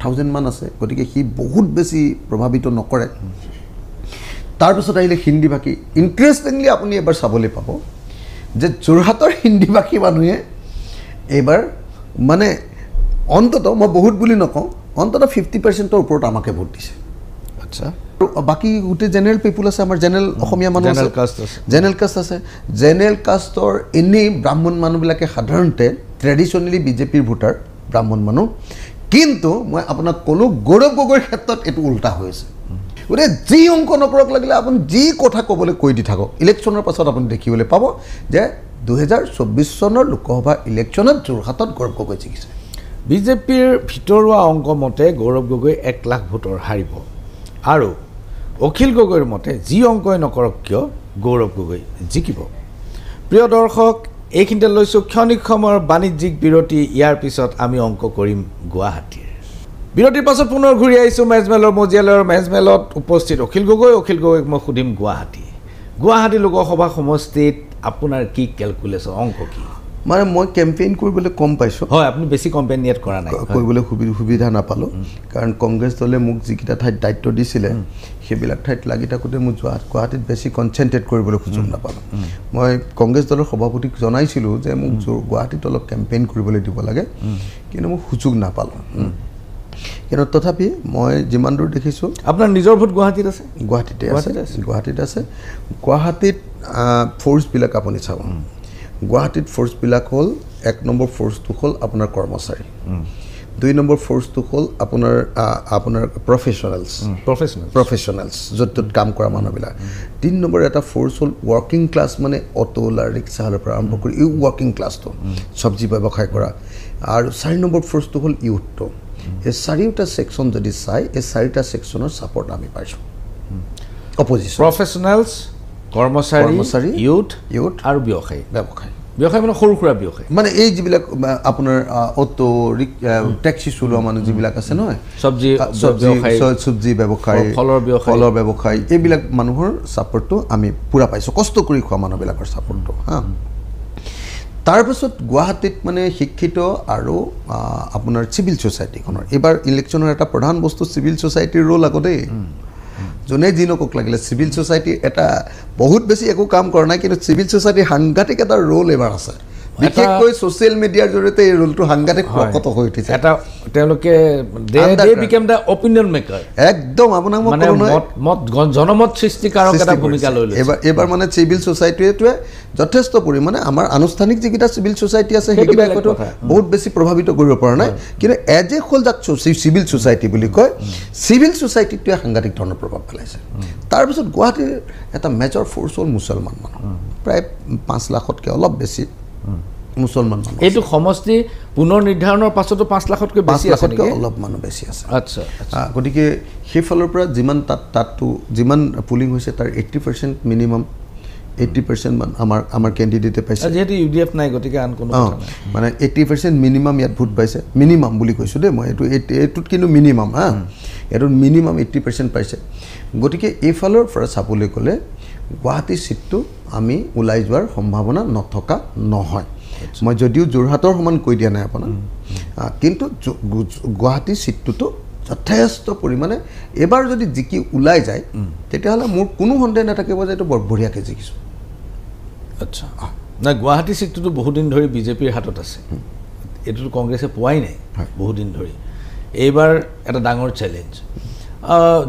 থাউজেণ্ডমান আছে গতিকে সি বহুত বেছি প্ৰভাৱিত নকৰে তাৰপিছত আহিলে হিন্দীভাষী ইণ্টাৰেষ্টিংলি আপুনি এবাৰ চাবলৈ পাব যে যোৰহাটৰ হিন্দীভাষী মানুহে এইবাৰ মানে অন্ততঃ মই বহুত বুলি নকওঁ অন্ততঃ ফিফটি পাৰ্চেণ্টৰ ওপৰত আমাকে ভোট দিছে আচ্ছা আৰু বাকী গোটেই জেনেৰেল পিপুল আছে আমাৰ জেনেৰেল অসমীয়া মানুহ জেনেৰেল কাষ্ট আছে জেনেৰেল কাষ্টৰ এনেই ব্ৰাহ্মণ মানুহবিলাকে সাধাৰণতে ট্ৰেডিশ্যনেলি বিজেপিৰ ভোটাৰ ব্ৰাহ্মণ মানুহ কিন্তু মই আপোনাক ক'লোঁ গৌৰৱ গগৈৰ ক্ষেত্ৰত এইটো ওল্টা হৈ আছে গতিকে যি অংক নকৰক লাগিলে আপুনি যি কথা ক'বলৈ কৈ দি থাকক ইলেকশ্যনৰ পাছত আপুনি দেখিবলৈ পাব যে দুহেজাৰ চৌব্বিছ চনৰ লোকসভা ইলেকশ্যনত যোৰহাটত গৌৰৱ গগৈ জিকিছে বিজেপিৰ ভিতৰুৱা অংক মতে গৌৰৱ গগৈ এক লাখ ভোটৰ হাৰিব আৰু অখিল গগৈৰ মতে যি অংকই নকৰক কিয় গৌৰৱ গগৈ জিকিব প্ৰিয় দৰ্শক এইখিনিতে লৈছোঁ ক্ষণিক সময়ৰ বাণিজ্যিক বিৰতি ইয়াৰ পিছত আমি অংক কৰিম গুৱাহাটীয়ে বিৰতিৰ পাছত পুনৰ ঘূৰি আহিছোঁ মেজমেলৰ মজিয়ালৰ মেজমেলত উপস্থিত অখিল গগৈ অখিল গগৈক মই সুধিম গুৱাহাটী গুৱাহাটী লোকসভা সমষ্টিত আপোনাৰ কি কেলকুলেশ্যন অংক কি মানে মই কেম্পেইন কৰিবলৈ কম পাইছোঁ হয় আপুনি বেছি কম্পেইন ইয়াত কৰা নাই কৰিবলৈ সুবিধা নাপালোঁ কাৰণ কংগ্ৰেছ দলে মোক যিকেইটা ঠাইত দায়িত্ব দিছিলে সেইবিলাক ঠাইত লাগি থাকোঁতে মোৰ যোৱা গুৱাহাটীত বেছি কনচেনট্ৰেট কৰিবলৈ সুযোগ নাপালোঁ মই কংগ্ৰেছ দলৰ সভাপতিক জনাইছিলোঁ যে মোক গুৱাহাটীত অলপ কেম্পেইন কৰিবলৈ দিব লাগে কিন্তু মই সুযোগ নাপালোঁ কিন্তু তথাপি মই যিমান দূৰ দেখিছোঁ আপোনাৰ নিজৰ ভোট গুৱাহাটীত আছে গুৱাহাটীতে আছে গুৱাহাটীত আছে গুৱাহাটীত ফ'ৰ্চবিলাক আপুনি চাব গুৱাহাটীত ফ'ৰ্চবিলাক হ'ল এক নম্বৰ ফ'ৰ্চটো হ'ল আপোনাৰ কৰ্মচাৰী দুই নম্বৰ ফ'ৰ্চটো হ'ল আপোনাৰ আপোনাৰ প্ৰফেচনেলছ প্ৰফেচনেলছ য'ত ত'ত কাম কৰা মানুহবিলাক তিনি নম্বৰ এটা ফ'ৰ্চ হ'ল ৱৰ্কিং ক্লাছ মানে অট'লা ৰিক্সাৰ পৰা আৰম্ভ কৰি এই ৱৰ্কিং ক্লাছটো চব্জি ব্যৱসায় কৰা আৰু চাৰি নম্বৰ ফ'ৰ্চটো হ'ল ইউথটো এই চাৰিওটা ছেকশ্যন যদি চাই এই চাৰিটা ছেকশ্যনৰ ছাপৰ্ট আমি পাইছোঁ অপজিচন প্ৰফেচনেলছ কৰ্মচাৰী কৰ্মচাৰী ইউথ ইউথ আৰু ব্যৱসায়ী ব্যৱসায়ী ব্যৱসায় মানে সৰু সুৰা ব্যৱসায় মানে এই যিবিলাক আপোনাৰ অ'টো ৰিক টেক্সি চলোৱা মানুহ যিবিলাক আছে নহয় চব্জি চব্জি চব্জি ব্যৱসায় ফলৰ ব্যৱসায় ফলৰ ব্যৱসায় এইবিলাক মানুহৰ ছাপৰ্টটো আমি পূৰা পাইছোঁ কষ্ট কৰি খোৱা মানুহবিলাকৰ ছাপৰ্টটো হা তাৰপাছত গুৱাহাটীত মানে শিক্ষিত আৰু আপোনাৰ চিভিল ছ'চাইটিখনৰ এইবাৰ ইলেকশ্যনৰ এটা প্ৰধান বস্তু চিভিল ছ'চাইটিৰ ৰোল আকৌ দেই যোনে যি নকওক লাগিলে চিভিল ছ'চাইটি এটা বহুত বেছি একো কাম কৰা নাই কিন্তু চিভিল ছ'চাইটিৰ সাংঘাতিক এটা ৰোল এইবাৰ আছে বিশেষকৈ ছ'চিয়েল মিডিয়াৰ জৰিয়তে এই ৰোলটো সাংঘাতিক প্ৰকট হৈ উঠিছে এটা তেওঁলোকে অপিনিয়ন মেকাৰ একদম আপোনাক জনমত সৃষ্টিকাৰক এটা ভূমিকা লৈ লৈছে এইবাৰ এইবাৰ মানে চিভিল ছ'চাইটিটোৱে যথেষ্ট পৰিমাণে আমাৰ আনুষ্ঠানিক যিকেইটা চিভিল ছ'চাইটি আছে সেইকেইটা বহুত বেছি প্ৰভাৱিত কৰিব পৰা নাই কিন্তু এজ এ হ'ল যাক চিভিল ছ'চাইটি বুলি কয় চিভিল ছ'চাইটিটোৱে সাংঘাতিক ধৰণৰ প্ৰভাৱ পেলাইছে তাৰপিছত গুৱাহাটীৰ এটা মেজৰ ফ'ৰ্চ হ'ল মুছলমান মানুহ প্ৰায় পাঁচ লাখতকৈ অলপ বেছি মুসলমান এইটো সমষ্টি পুনৰ নিৰ্ধাৰণৰ পাছতো পাঁচ লাখতকৈ পাঁচ লাখতকৈ অলপ মানুহ বেছি আছে আচ্ছা গতিকে সেইফালৰ পৰা যিমান তাত তাতটো যিমান পুলিং হৈছে তাৰ eighty percent minimum eighty percent মান আমাৰ আমাৰ কেণ্ডিডেটে পাইছে যিহেতু ইউ ডি এফ নাই গতিকে আন কোনো মানে এইটি পাৰ্চেণ্ট মিনিমাম ইয়াত ভোট পাইছে মিনিমাম বুলি কৈছোঁ দেই মই এইটো এইটোত কিন্তু মিনিমাম হা এইটোত মিনিমাম এইটি পাৰ্চেণ্ট পাইছে গতিকে এইফালৰ পৰা চাবলৈ গ'লে গুৱাহাটী ছিটটো আমি ওলাই যোৱাৰ সম্ভাৱনা নথকা নহয় মই যদিও যোৰহাটৰ সমান কৈ দিয়া নাই আপোনাক কিন্তু গুৱাহাটী ছিটটোতো যথেষ্ট পৰিমাণে এইবাৰ যদি জিকি ওলাই যায় তেতিয়াহ'লে মোৰ কোনো সন্দেহ নাথাকিব যে এইটো বৰ বঢ়িয়াকৈ জিকিছোঁ আচ্ছা নাই গুৱাহাটী ছিটটোতো বহুদিন ধৰি বিজেপিৰ হাতত আছে এইটোতো কংগ্ৰেছে পোৱাই নাই বহুদিন ধৰি এইবাৰ এটা ডাঙৰ চেলেঞ্জ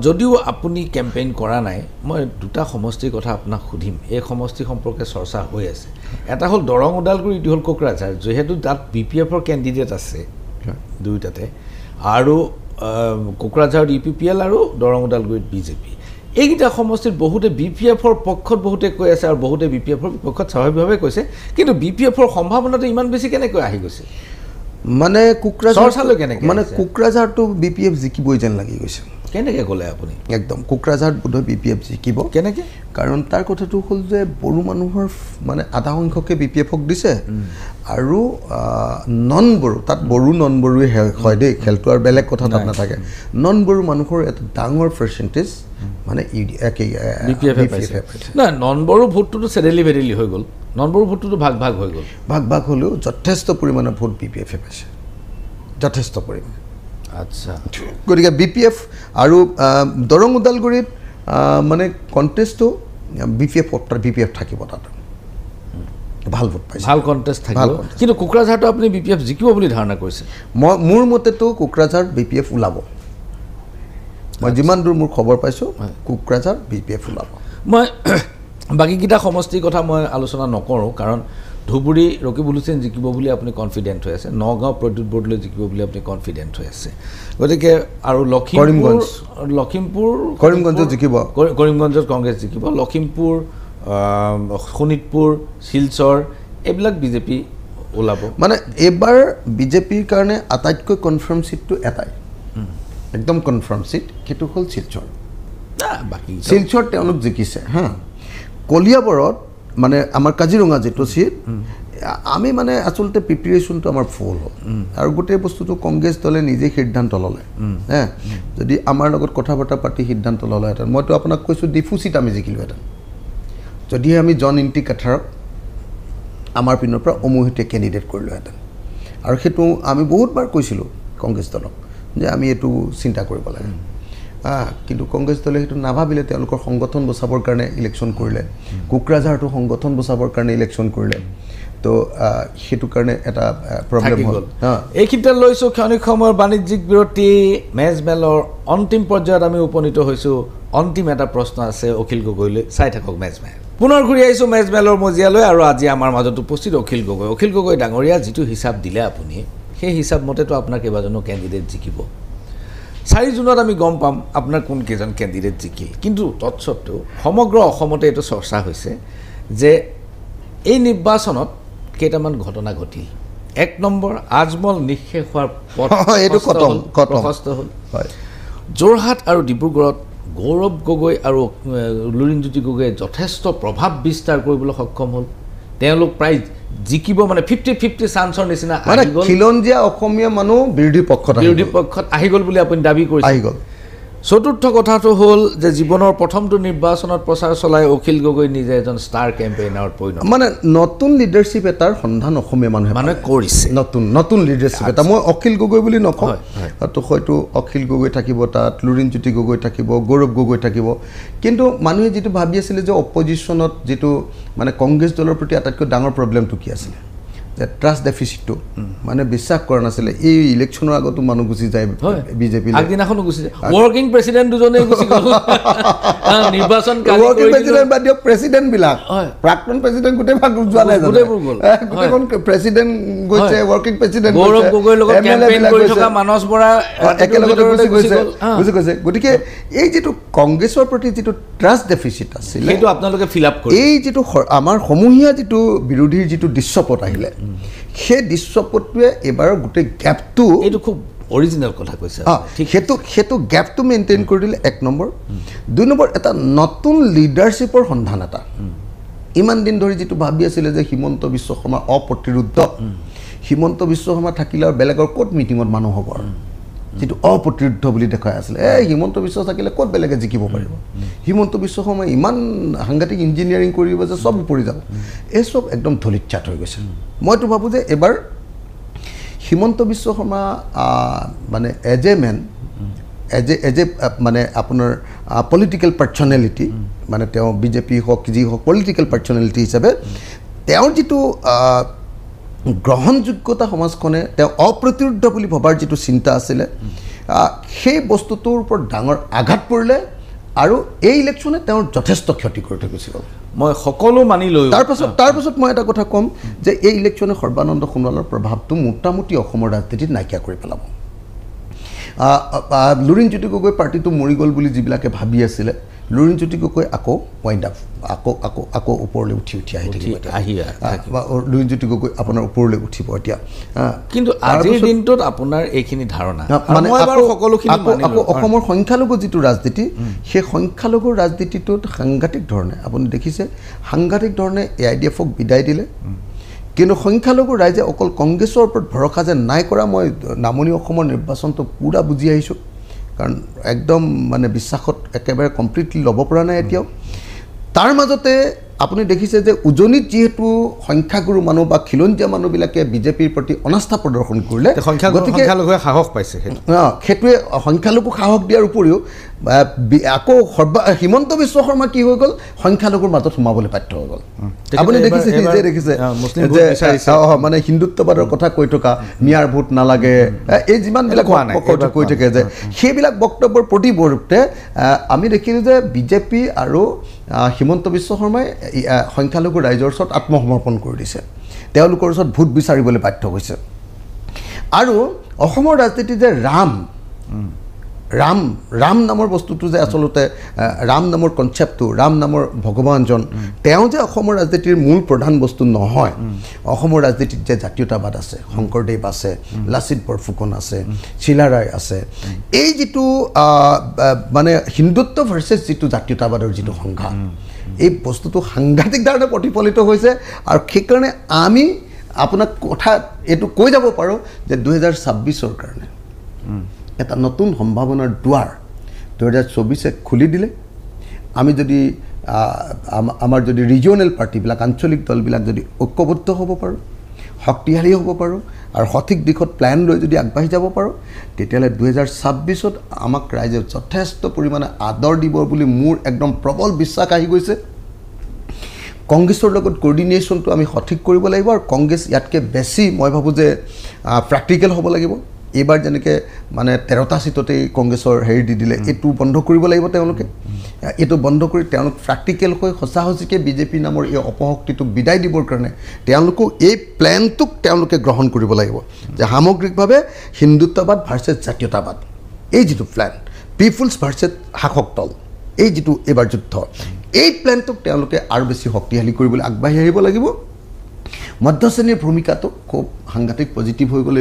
যদিও আপুনি কেম্পেইন কৰা নাই মই দুটা সমষ্টিৰ কথা আপোনাক সুধিম এই সমষ্টি সম্পৰ্কে চৰ্চা হৈ আছে এটা হ'ল দৰং ওদালগুৰি ইটো হ'ল কোকৰাঝাৰ যিহেতু তাত বি পি এফৰ কেণ্ডিডেট আছে দুয়োটাতে আৰু কোকৰাঝাৰত ইউ পি পি এল আৰু দৰং ওদালগুৰিত বিজেপি এইকেইটা সমষ্টিত বহুতে বি পি এফৰ পক্ষত বহুতে কৈ আছে আৰু বহুতে বি পি এফৰ পক্ষত স্বাভাৱিকভাৱে কৈছে কিন্তু বি পি এফৰ সম্ভাৱনাটো ইমান বেছি কেনেকৈ আহি গৈছে মানে কোকৰাঝাৰ চৰ্চালৈ কেনেকৈ মানে কোকৰাঝাৰটো বি পি এফ জিকিবই যেন লাগি গৈছে কেনেকৈ ক'লে আপুনি একদম কোকৰাঝাৰত বোধহয় বি পি এফ জিকিব কেনেকৈ কাৰণ তাৰ কথাটো হ'ল যে বড়ো মানুহৰ মানে আধা সংখ্যকে বি পি এফক দিছে আৰু নন বড়ো তাত বড়ো নন বড়োৱে হয় দেই খেলটো আৰু বেলেগ কথা তাত নাথাকে নন বড়ো মানুহৰ এটা ডাঙৰ পাৰ্চেণ্টেজ মানে নাই নন বড়ো ভোটটোতো চেদেলি ভেদেলি হৈ গ'ল নন বড়ো ভোটটোতো ভাগ ভাগ হৈ গ'ল ভাগ ভাগ হ'লেও যথেষ্ট পৰিমাণৰ ভোট বি পি এফে পাইছে যথেষ্ট পৰিমাণে আচ্ছা গতিকে বি পি এফ আৰু দৰং ওদালগুৰিত মানে কণ্টেষ্টটো বি পি এফ তাৰ বি পি এফ থাকিব তাত ভাল ভোট পাইছে ভাল কণ্টেষ্ট থাকিব কিন্তু কোকৰাঝাৰটো আপুনি বি পি এফ জিকিব বুলি ধাৰণা কৰিছে মই মোৰ মতেতো কোকৰাঝাৰ বি পি এফ ওলাব মই যিমান দূৰ মোৰ খবৰ পাইছোঁ কোকৰাঝাৰ বি পি এফ ওলাব মই বাকীকেইটা সমষ্টিৰ কথা মই আলোচনা নকৰোঁ কাৰণ ধুবুৰী ৰকিবুল হুছেইন জিকিব বুলি আপুনি কনফিডেণ্ট হৈ আছে নগাঁও প্ৰদ্যুৎ বৰ্ডলৈ জিকিব বুলি আপুনি কনফিডেণ্ট হৈ আছে গতিকে আৰু কৰিমগঞ্জ লখিমপুৰ কৰিমগঞ্জত জিকিব কৰিমগঞ্জত কংগ্ৰেছ জিকিব লখিমপুৰ শোণিতপুৰ শিলচৰ এইবিলাক বিজেপি ওলাব মানে এইবাৰ বিজেপিৰ কাৰণে আটাইতকৈ কনফাৰ্ম চিটটো এটাই একদম কনফাৰ্ম চিট সেইটো হ'ল শিলচৰ বাকী শিলচৰত তেওঁলোক জিকিছে হা কলিয়াবৰত মানে আমাৰ কাজিৰঙা যিটো চিট আমি মানে আচলতে প্ৰিপেৰেশ্যনটো আমাৰ ফুল হ'ল আৰু গোটেই বস্তুটো কংগ্ৰেছ দলে নিজেই সিদ্ধান্ত ল'লে হে যদি আমাৰ লগত কথা বতৰা পাতি সিদ্ধান্ত ল'লেহেঁতেন মইতো আপোনাক কৈছোঁ ডিফুচিট আমি জিকিলোহেঁতেন যদিহে আমি জন ইণ্টি কাথাৰক আমাৰ পিনৰ পৰা অমহীয়া কেণ্ডিডেট কৰিলোহেঁতেন আৰু সেইটো আমি বহুতবাৰ কৈছিলোঁ কংগ্ৰেছ দলক যে আমি এইটো চিন্তা কৰিব লাগে কিন্তু কংগ্ৰেছ দলে সেইটো নাভাবিলে তেওঁলোকৰ সংগঠন বচাবৰ কাৰণে ইলেকশ্যন কৰিলে কোকৰাঝাৰটো সংগঠন বচাবৰ কাৰণে ইলেকশ্যন কৰিলে তো সেইটো কাৰণে এটা প্ৰব্লেম হ'ল এইখিনিতে লৈছোঁ ক্ষণিক সময়ৰ বাণিজ্যিক বিৰতি মেজ মেলৰ অন্তিম পৰ্যায়ত আমি উপনীত হৈছোঁ অন্তিম এটা প্ৰশ্ন আছে অখিল গগৈলৈ চাই থাকক মেজ মেল পুনৰ ঘূৰি আহিছোঁ মেজ মেলৰ মজিয়ালৈ আৰু আজি আমাৰ মাজত উপস্থিত অখিল গগৈ অখিল গগৈ ডাঙৰীয়া যিটো হিচাপ দিলে আপুনি সেই হিচাপ মতেতো আপোনাৰ কেইবাজনো কেণ্ডিডেট জিকিব চাৰি জুনত আমি গম পাম আপোনাৰ কোনকেইজন কেণ্ডিডেট জিকিল কিন্তু তৎসত্বেও সমগ্ৰ অসমতে এইটো চৰ্চা হৈছে যে এই নিৰ্বাচনত কেইটামান ঘটনা ঘটিল এক নম্বৰ আজমল নিঃশেষ হোৱাৰ প্ৰশস্ত হ'ল যোৰহাট আৰু ডিব্ৰুগড়ত গৌৰৱ গগৈ আৰু লুৰিণজ্যোতি গগৈয়ে যথেষ্ট প্ৰভাৱ বিস্তাৰ কৰিবলৈ সক্ষম হ'ল তেওঁলোক প্ৰায় জিকিব মানে ফিফটি ফিফটি চান্সৰ নিচিনা খিলঞ্জীয়া অসমীয়া মানুহ বিৰোধী পক্ষত বিৰোধী পক্ষত আহি গ'ল বুলি আপুনি দাবী কৰি আহি গ'ল চতুৰ্থ কথাটো হ'ল যে জীৱনৰ প্ৰথমটো নিৰ্বাচনত প্ৰচাৰ চলাই অখিল গগৈ নিজে এজন ষ্টাৰ কেম্পেইনাৰত পৰিণত মানে নতুন লিডাৰশ্বিপ এটাৰ সন্ধান অসমীয়া মানুহে মানে কৰিছে নতুন নতুন লিডাৰশ্বিপ এটা মই অখিল গগৈ বুলি নকওঁ হয়তো অখিল গগৈ থাকিব তাত লুৰিণজ্যোতি গগৈ থাকিব গৌৰৱ গগৈ থাকিব কিন্তু মানুহে যিটো ভাবি আছিলে যে অপজিশ্যনত যিটো মানে কংগ্ৰেছ দলৰ প্ৰতি আটাইতকৈ ডাঙৰ প্ৰব্লেমটো কি আছিলে ট্ৰাষ্ট ডেফিচিটটো মানে বিশ্বাস কৰা নাছিলে এই ইলেকশ্যনৰ আগতো মানুহ গুচি যায় বিজেপি গতিকে এই যিটো কংগ্ৰেছৰ প্ৰতি যিটো ট্ৰাষ্ট ডেফিচিট আছিলে এই যিটো আমাৰ সমূহীয়া যিটো বিৰোধীৰ যিটো দৃশ্যপট আহিলে সেই দৃশ্যপটোৱে এইবাৰৰ গোটেই গেপটো এইটো খুব অৰিজিনেল কথা কৈছে সেইটো সেইটো গেপটো মেইনটেইন কৰি দিলে এক নম্বৰ দুই নম্বৰ এটা নতুন লিডাৰশ্বিপৰ সন্ধান এটা ইমান দিন ধৰি যিটো ভাবি আছিলে যে হিমন্ত বিশ্ব শৰ্মা অপ্ৰতিৰোধ হিমন্ত বিশ্ব শৰ্মা থাকিলে আৰু বেলেগৰ ক'ত মিটিঙত মানুহ হ'ব আৰু যিটো অপ্ৰতিৰুদ্ধ বুলি দেখুৱাই আছিলে এই হিমন্ত বিশ্ব থাকিলে ক'ত বেলেগে জিকিব পাৰিব হিমন্ত বিশ্ব শৰ্মাই ইমান সাংঘাতিক ইঞ্জিনিয়াৰিং কৰিব যে চব পৰি যাব এই চব একদম ধলিচাত হৈ গৈছে মইতো ভাবোঁ যে এইবাৰ হিমন্ত বিশ্ব শৰ্মা মানে as a man as a as a মানে আপোনাৰ পলিটিকেল পাৰ্চনেলিটি মানে তেওঁ বিজেপি হওক যি হওক পলিটিকেল পাৰ্চনেলিটি হিচাপে তেওঁৰ যিটো গ্ৰহণযোগ্যতা সমাজখনে তেওঁ অপ্ৰতিৰোধ বুলি ভবাৰ যিটো চিন্তা আছিলে সেই বস্তুটোৰ ওপৰত ডাঙৰ আঘাত পৰিলে আৰু এই ইলেকশ্যনে তেওঁৰ যথেষ্ট ক্ষতি কৰি থৈছে মই সকলো মানি লৈ তাৰপাছত তাৰপাছত মই এটা কথা ক'ম যে এই ইলেকশ্যনে সৰ্বানন্দ সোণোৱালৰ প্ৰভাৱটো মোটামুটি অসমৰ ৰাজনীতিত নাইকিয়া কৰি পেলাব লুৰিণজ্যোতি গগৈ পাৰ্টিটো মৰি গ'ল বুলি যিবিলাকে ভাবি আছিলে লুৰিণজ্যোতি গগৈ আকৌ ৱাইণ্ড আপ আকৌ আকৌ আকৌ ওপৰলৈ উঠি উঠি আহি থাকিব আহি বা লুইনজ্যোতি গগৈ আপোনাৰ ওপৰলৈ উঠিব এতিয়া কিন্তু আজিৰ দিনটোত আপোনাৰ এইখিনি ধাৰণা মানে আকৌ অসমৰ সংখ্যালঘু যিটো ৰাজনীতি সেই সংখ্যালঘু ৰাজনীতিটোত সাংঘাতিক ধৰণে আপুনি দেখিছে সাংঘাতিক ধৰণে এ আই ডি এফক বিদায় দিলে কিন্তু সংখ্যালঘু ৰাইজে অকল কংগ্ৰেছৰ ওপৰত ভৰসা যে নাই কৰা মই নামনি অসমৰ নিৰ্বাচনটো পূৰা বুজি আহিছোঁ কাৰণ একদম মানে বিশ্বাসত একেবাৰে কমপ্লিটলি ল'ব পৰা নাই এতিয়াও তাৰ মাজতে আপুনি দেখিছে যে উজনিত যিহেতু সংখ্যাগুৰু মানুহ বা খিলঞ্জীয়া মানুহবিলাকে বিজেপিৰ প্ৰতি অনাস্থা প্ৰদৰ্শন কৰিলে গতিকে সাহস পাইছে সেইটোৱে সংখ্যালঘু সাহস দিয়াৰ উপৰিও আকৌ সৰ্ব হিমন্ত বিশ্ব শৰ্মা কি হৈ গ'ল সংখ্যালঘুৰ মাজত সোমাবলৈ বাধ্য হৈ গ'ল আপুনি দেখিছে নিজে দেখিছে যে মানে হিন্দুত্ববাদৰ কথা কৈ থকা মিয়াৰ ভোট নালাগে এই যিমানবিলাক কৈ থাকে যে সেইবিলাক বক্তব্যৰ প্ৰতিবৰূপে আমি দেখিলোঁ যে বিজেপি আৰু হিমন্ত বিশ্ব শৰ্মাই সংখ্যালঘু ৰাইজৰ ওচৰত আত্মসমৰ্পণ কৰি দিছে তেওঁলোকৰ ওচৰত ভোট বিচাৰিবলৈ বাধ্য হৈছে আৰু অসমৰ ৰাজনীতিত যে ৰাম ৰাম ৰাম নামৰ বস্তুটো যে আচলতে ৰাম নামৰ কনচেপ্টটো ৰাম নামৰ ভগৱানজন তেওঁ যে অসমৰ ৰাজনীতিৰ মূল প্ৰধান বস্তু নহয় অসমৰ ৰাজনীতিত যে জাতীয়তাবাদ আছে শংকৰদেৱ আছে লাচিত বৰফুকন আছে চিলাৰায় আছে এই যিটো মানে হিন্দুত্ব ভাৰ্চেছ যিটো জাতীয়তাবাদৰ যিটো সংঘাত এই বস্তুটো সাংঘাতিক ধৰণে প্ৰতিফলিত হৈছে আৰু সেইকাৰণে আমি আপোনাক কথা এইটো কৈ যাব পাৰোঁ যে দুহেজাৰ ছাব্বিছৰ কাৰণে এটা নতুন সম্ভাৱনাৰ দুৱাৰ দুহেজাৰ চৌব্বিছে খুলি দিলে আমি যদি আমাৰ যদি ৰিজনেল পাৰ্টিবিলাক আঞ্চলিক দলবিলাক যদি ঐক্যবদ্ধ হ'ব পাৰোঁ শক্তিশালী হ'ব পাৰোঁ আৰু সঠিক দিশত প্লেন লৈ যদি আগবাঢ়ি যাব পাৰোঁ তেতিয়াহ'লে দুহেজাৰ ছাব্বিছত আমাক ৰাইজে যথেষ্ট পৰিমাণে আদৰ দিব বুলি মোৰ একদম প্ৰবল বিশ্বাস আহি গৈছে কংগ্ৰেছৰ লগত কৰ্ডিনেশ্যনটো আমি সঠিক কৰিব লাগিব আৰু কংগ্ৰেছ ইয়াতকৈ বেছি মই ভাবোঁ যে প্ৰেক্টিকেল হ'ব লাগিব এইবাৰ যেনেকৈ মানে তেৰটা ছিটতেই কংগ্ৰেছৰ হেৰি দি দিলে এইটো বন্ধ কৰিব লাগিব তেওঁলোকে এইটো বন্ধ কৰি তেওঁলোক প্ৰাক্টিকেলকৈ সঁচা সঁচিকৈ বিজেপি নামৰ এই অপশক্তিটোক বিদায় দিবৰ কাৰণে তেওঁলোকো এই প্লেনটোক তেওঁলোকে গ্ৰহণ কৰিব লাগিব যে সামগ্ৰিকভাৱে হিন্দুত্ববাদ ভাৰ্চেছ জাতীয়তাবাদ এই যিটো প্লেন পিপুলছ ভাৰ্চেছ শাসক দল এই যিটো এইবাৰ যুদ্ধ এই প্লেনটোক তেওঁলোকে আৰু বেছি শক্তিশালী কৰিবলৈ আগবাঢ়ি আহিব লাগিব মধ্য শ্ৰেণীৰ ভূমিকাটো খুব সাংঘাতিক পজিটিভ হৈ গ'ল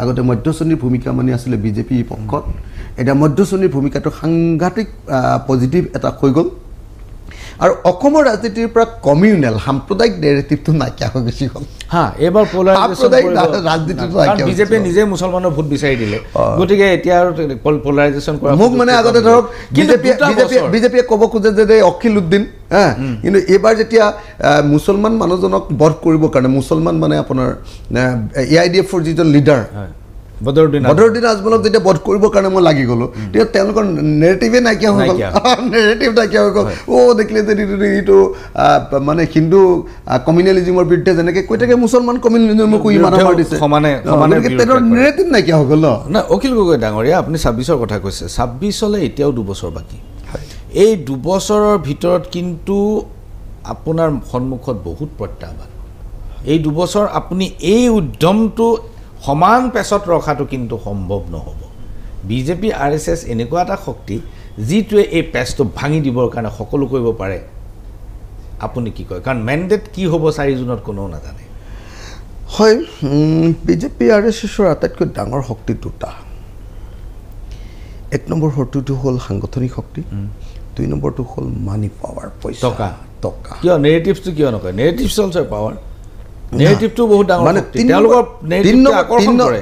আগতে মধ্যশ্ৰেণীৰ ভূমিকা মানে আছিলে বিজেপিৰ পক্ষত এতিয়া মধ্যশ্ৰেণীৰ ভূমিকাটো সাংঘাতিক পজিটিভ এটা হৈ গ'ল আৰু অসমৰ ৰাজনীতিৰ পৰা কমিউনেল সাম্প্ৰদায়িক নেৰেটিভটো নাইকিয়া হৈ গৈছে হা এইবাৰ পলাৰাইজেশ্যন বিজেপিয়ে নিজে মুছলমানৰ ভোট বিচাৰি দিলে গতিকে এতিয়া আৰু পলাৰাইজেশ্যন কৰা মোক মানে আগতে ধৰক বিজেপিয়ে ক'ব খোজে যে দেই অখিল উদ্দিন হা কিন্তু এইবাৰ যেতিয়া মুছলমান মানুহজনক বধ কৰিবৰ কাৰণে মুছলমান মানে আপোনাৰ এ আই ডি এফৰ যিজন লিডাৰ বদৰুদ্দিন আজমলক যেতিয়া বধ কৰিবৰ কাৰণে মই লাগি গ'লো তেতিয়া তেওঁলোকৰ নেৰেটিভেই নাইকিয়া হৈ গ'ল নেৰেটিভ নাইকিয়া হৈ গ'ল অ' দেখিলে যে এইটো মানে হিন্দু কমিউনেলিজিমৰ বিৰুদ্ধে যেনেকৈ কৈ থাকে মুছলমান কমিউনেলিজিমকো ইমান সময় দিছে সমানে সমানে তেওঁৰ নেৰেটিভ নাইকিয়া হৈ গ'ল ন অখিল গগৈ ডাঙৰীয়া আপুনি ছাব্বিছৰ কথা কৈছে ছাব্বিছলৈ এতিয়াও দুবছৰ বাকী এই দুবছৰৰ ভিতৰত কিন্তু আপোনাৰ সন্মুখত বহুত প্ৰত্যাহ্বান এই দুবছৰ আপুনি এই উদ্যমটো সমান পেছত ৰখাটো কিন্তু সম্ভৱ নহ'ব বিজেপি আৰ এছ এছ এনেকুৱা এটা শক্তি যিটোৱে এই পেচটো ভাঙি দিবৰ কাৰণে সকলো কৰিব পাৰে আপুনি কি কয় কাৰণ মেণ্ডেট কি হ'ব চাৰি জুনত কোনেও নাজানে হয় বিজেপি আৰ এছ এছৰ আটাইতকৈ ডাঙৰ শক্তি দুটা এক নম্বৰ শক্তিটো হ'ল সাংগঠনিক শক্তি দুই নম্বৰটো হ'ল মানি পাৱাৰ পইচা টকা টকা কিয় নেগেটিভটো কিয় নকয় নেগেটিভ চলছে পাৱাৰ নেগেটিভটো বহুত ডাঙৰ মানে তেওঁলোকৰ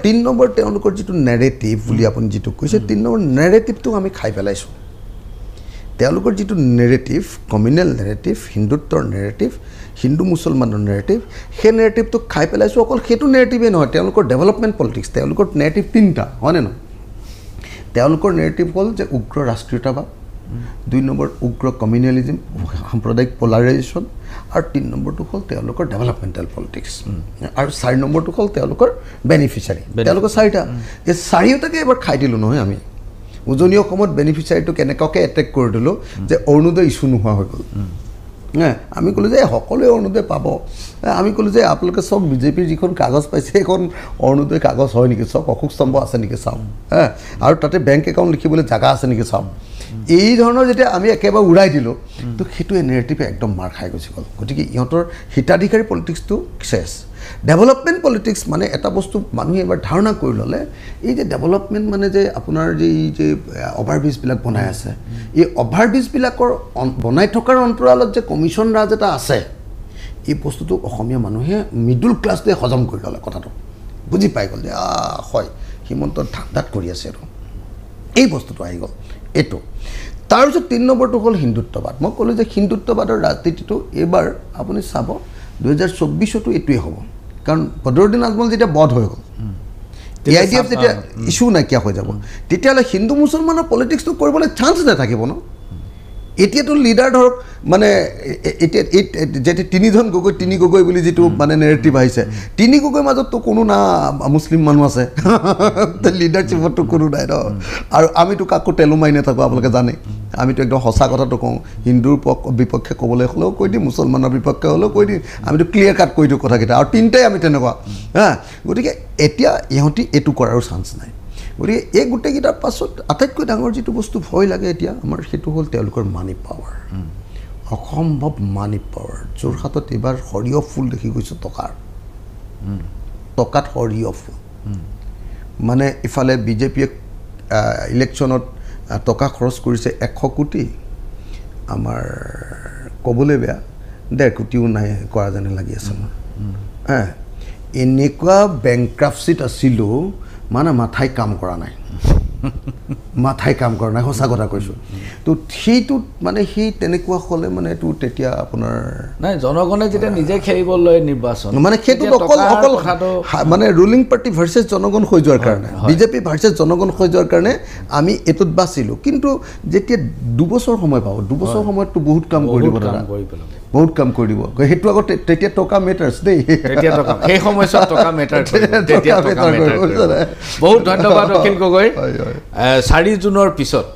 তিনি নম্বৰ তেওঁলোকৰ যিটো নেৰেটিভ বুলি আপুনি যিটো কৈছে তিনি নম্বৰ নেৰেটিভটো আমি খাই পেলাইছোঁ তেওঁলোকৰ যিটো নেৰেটিভ কমিউনেল নেৰেটিভ হিন্দুত্বৰ নেৰেটিভ হিন্দু মুছলমানৰ নেৰেটিভ সেই নেৰেটিভটো খাই পেলাইছোঁ অকল সেইটো নেৰেটিভেই নহয় তেওঁলোকৰ ডেভেলপমেণ্ট পলিটিক্স তেওঁলোকৰ নেৰেটিভ তিনিটা হয়নে নহয় তেওঁলোকৰ নেৰেটিভ হ'ল যে উগ্ৰ ৰাষ্ট্ৰীয়তাবাদ দুই নম্বৰ উগ্ৰ কমিউনেলিজিম সাম্প্ৰদায়িক পলাৰাইজেশ্যন আৰু তিনি নম্বৰটো হ'ল তেওঁলোকৰ ডেভেলপমেণ্টেল পলিটিক্স আৰু চাৰি নম্বৰটো হ'ল তেওঁলোকৰ বেনিফিচিয়াৰী তেওঁলোকৰ চাৰিটা এই চাৰিওটাকে এবাৰ খাই দিলোঁ নহয় আমি উজনি অসমত বেনিফিচিয়াৰীটো কেনেকুৱাকৈ এটেক কৰি দিলোঁ যে অৰুণোদয় ইছ্যু নোহোৱা হৈ গ'ল আমি ক'লোঁ যে সকলোৱে অৰুণোদয় পাব আমি ক'লোঁ যে আপোনালোকে চব বিজেপিৰ যিখন কাগজ পাইছে সেইখন অৰুণোদয় কাগজ হয় নেকি চব অশোক স্তম্ভ আছে নেকি চাওঁ হা আৰু তাতে বেংক একাউণ্ট লিখিবলৈ জেগা আছে নেকি চাওঁ এই ধৰণৰ যেতিয়া আমি একেবাৰে উৰাই দিলোঁ তো সেইটোৱে নেৰেটিভে একদম মাৰ খাই গুচি গ'ল গতিকে ইহঁতৰ হিতাধিকাৰী পলিটিক্সটো চেচ ডেভেলপমেণ্ট পলিটিক্স মানে এটা বস্তু মানুহে এবাৰ ধাৰণা কৰি ল'লে এই যে ডেভেলপমেণ্ট মানে যে আপোনাৰ যে এই যে অভাৰব্ৰিজবিলাক বনাই আছে এই অভাৰব্ৰিজবিলাকৰ বনাই থকাৰ অন্তৰালত যে কমিশ্যন ৰাজ এটা আছে এই বস্তুটো অসমীয়া মানুহে মিডল ক্লাছটোৱে হজম কৰি ল'লে কথাটো বুজি পাই গ'ল যে আ হয় সিমন্ত ঠাণ্ডাত কৰি আছে আৰু এই বস্তুটো আহি গ'ল এইটো তাৰপিছত তিনি নম্বৰটো হ'ল হিন্দুত্ববাদ মই ক'লোঁ যে হিন্দুত্ববাদৰ ৰাজনীতিটো এইবাৰ আপুনি চাব দুহেজাৰ চৌব্বিছতো এইটোৱে হ'ব কাৰণ বদৰুদ্দিন আজমল যেতিয়া বধ হৈ গ'ল এ আই ডি এফ যেতিয়া ইছ্যু নাইকিয়া হৈ যাব তেতিয়াহ'লে হিন্দু মুছলমানৰ পলিটিক্সটো কৰিবলৈ চান্স নাথাকিব ন এতিয়াতো লিডাৰ ধৰক মানে এতিয়া এই যেতিয়া তিনিজন গগৈ তিনি গগৈ বুলি যিটো মানে নেৰেটিভ আহিছে তিনি গগৈ মাজততো কোনো না মুছলিম মানুহ আছে লিডাৰশ্বিপততো কোনো নাই ন আৰু আমিতো কাকো তেলো মাৰি নাথাকোঁ আপোনালোকে জানেই আমিতো একদম সঁচা কথাটো কওঁ হিন্দুৰ পক্ষ বিপক্ষে ক'বলৈ হ'লেও কৈ দিম মুছলমানৰ বিপক্ষে হ'লেও কৈ দিম আমিতো ক্লিয়াৰ কাট কৰি দিওঁ কথাকেইটা আৰু তিনিটাই আমি তেনেকুৱা হা গতিকে এতিয়া ইহঁতি এইটো কৰাৰো চান্স নাই গতিকে এই গোটেইকেইটাৰ পাছত আটাইতকৈ ডাঙৰ যিটো বস্তু ভয় লাগে এতিয়া আমাৰ সেইটো হ'ল তেওঁলোকৰ মানি পাৱাৰ অসম্ভৱ মানি পাৱাৰ যোৰহাটত এইবাৰ সৰিয়হ ফুল দেখি গৈছোঁ টকাৰ টকাত সৰিয়হ ফুল মানে ইফালে বিজেপিয়ে ইলেকশ্যনত টকা খৰচ কৰিছে এশ কোটি আমাৰ ক'বলৈ বেয়া ডেৰ কোটিও নাই কৰা যেনে লাগি আছে আমাৰ এনেকুৱা বেংক্ৰাফচিত আছিলোঁ মানে মাথাই কাম কৰা নাই মাথাই কাম কৰা নাই সঁচা কথা কৈছোঁ তো সেইটোত মানে সেই তেনেকুৱা হ'লে মানে এইটো তেতিয়া আপোনাৰ নাই জনগণে যেতিয়া নিজে খেলিব লয় নিৰ্বাচন মানে সেইটোত অকল অকল মানে ৰুলিং পাৰ্টি ভাৰ্চেছ জনগণ হৈ যোৱাৰ কাৰণে বিজেপি ভাৰ্চেছ জনগণ হৈ যোৱাৰ কাৰণে আমি এইটোত বাচিলোঁ কিন্তু যেতিয়া দুবছৰ সময় পাওঁ দুবছৰ সময়ততো বহুত কাম কৰিব দাদা বহুত কাম কৰি দিব সেইটো আগতে তেতিয়া টকা মেটাৰ্ছ দেই সেই সময়ছোৱাত টকা মেটাৰ্ছ বহুত ধন্যবাদ অখিল গগৈ চাৰি জুনৰ পিছত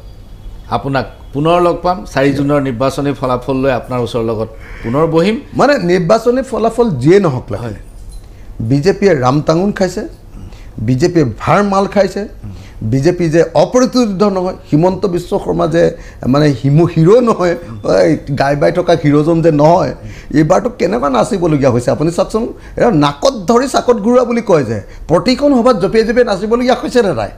আপোনাক পুনৰ লগ পাম চাৰি জুনৰ নিৰ্বাচনী ফলাফল লৈ আপোনাৰ ওচৰৰ লগত পুনৰ বহিম মানে নিৰ্বাচনী ফলাফল যিয়ে নহওক হয় বিজেপিয়ে ৰাম টাঙোন খাইছে বিজেপিয়ে ভাৰ মাল খাইছে বিজেপি যে অপ্ৰতিযোদ্ধ নহয় হিমন্ত বিশ্ব শৰ্মা যে মানে হিম হিৰো নহয় গাই বাই থকা হিৰোজন যে নহয় এইবাৰটো কেনেকুৱা নাচিবলগীয়া হৈছে আপুনি চাওকচোন নাকত ধৰি চাকত ঘূৰোৱা বুলি কয় যে প্ৰতিখন সভাত জপিয়াই জপিয়াই নাচিবলগীয়া হৈছে দাদাই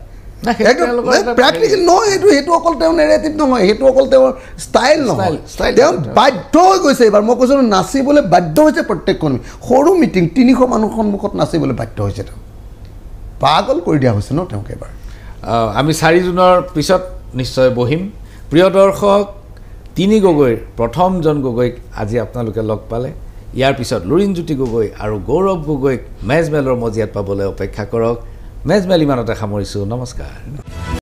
প্ৰেক্টিকেল নহয় সেইটো সেইটো অকল তেওঁৰ নেৰেটিভ নহয় সেইটো অকল তেওঁৰ ষ্টাইল নহয় তেওঁ বাধ্য হৈ গৈছে এইবাৰ মই কৈছোঁ নাচিবলৈ বাধ্য হৈছে প্ৰত্যেকখন সৰু মিটিং তিনিশ মানুহৰ সন্মুখত নাচিবলৈ বাধ্য হৈছে তেওঁ পাগল কৰি দিয়া হৈছে ন তেওঁক এবাৰ আমি চাৰি জুনৰ পিছত নিশ্চয় বহিম প্ৰিয় দৰ্শক তিনি গগৈৰ প্ৰথমজন গগৈক আজি আপোনালোকে লগ পালে ইয়াৰ পিছত লুৰিণজ্যোতি গগৈ আৰু গৌৰৱ গগৈক মেজমেলৰ মজিয়াত পাবলৈ অপেক্ষা কৰক মেজমেল ইমানতে সামৰিছোঁ নমস্কাৰ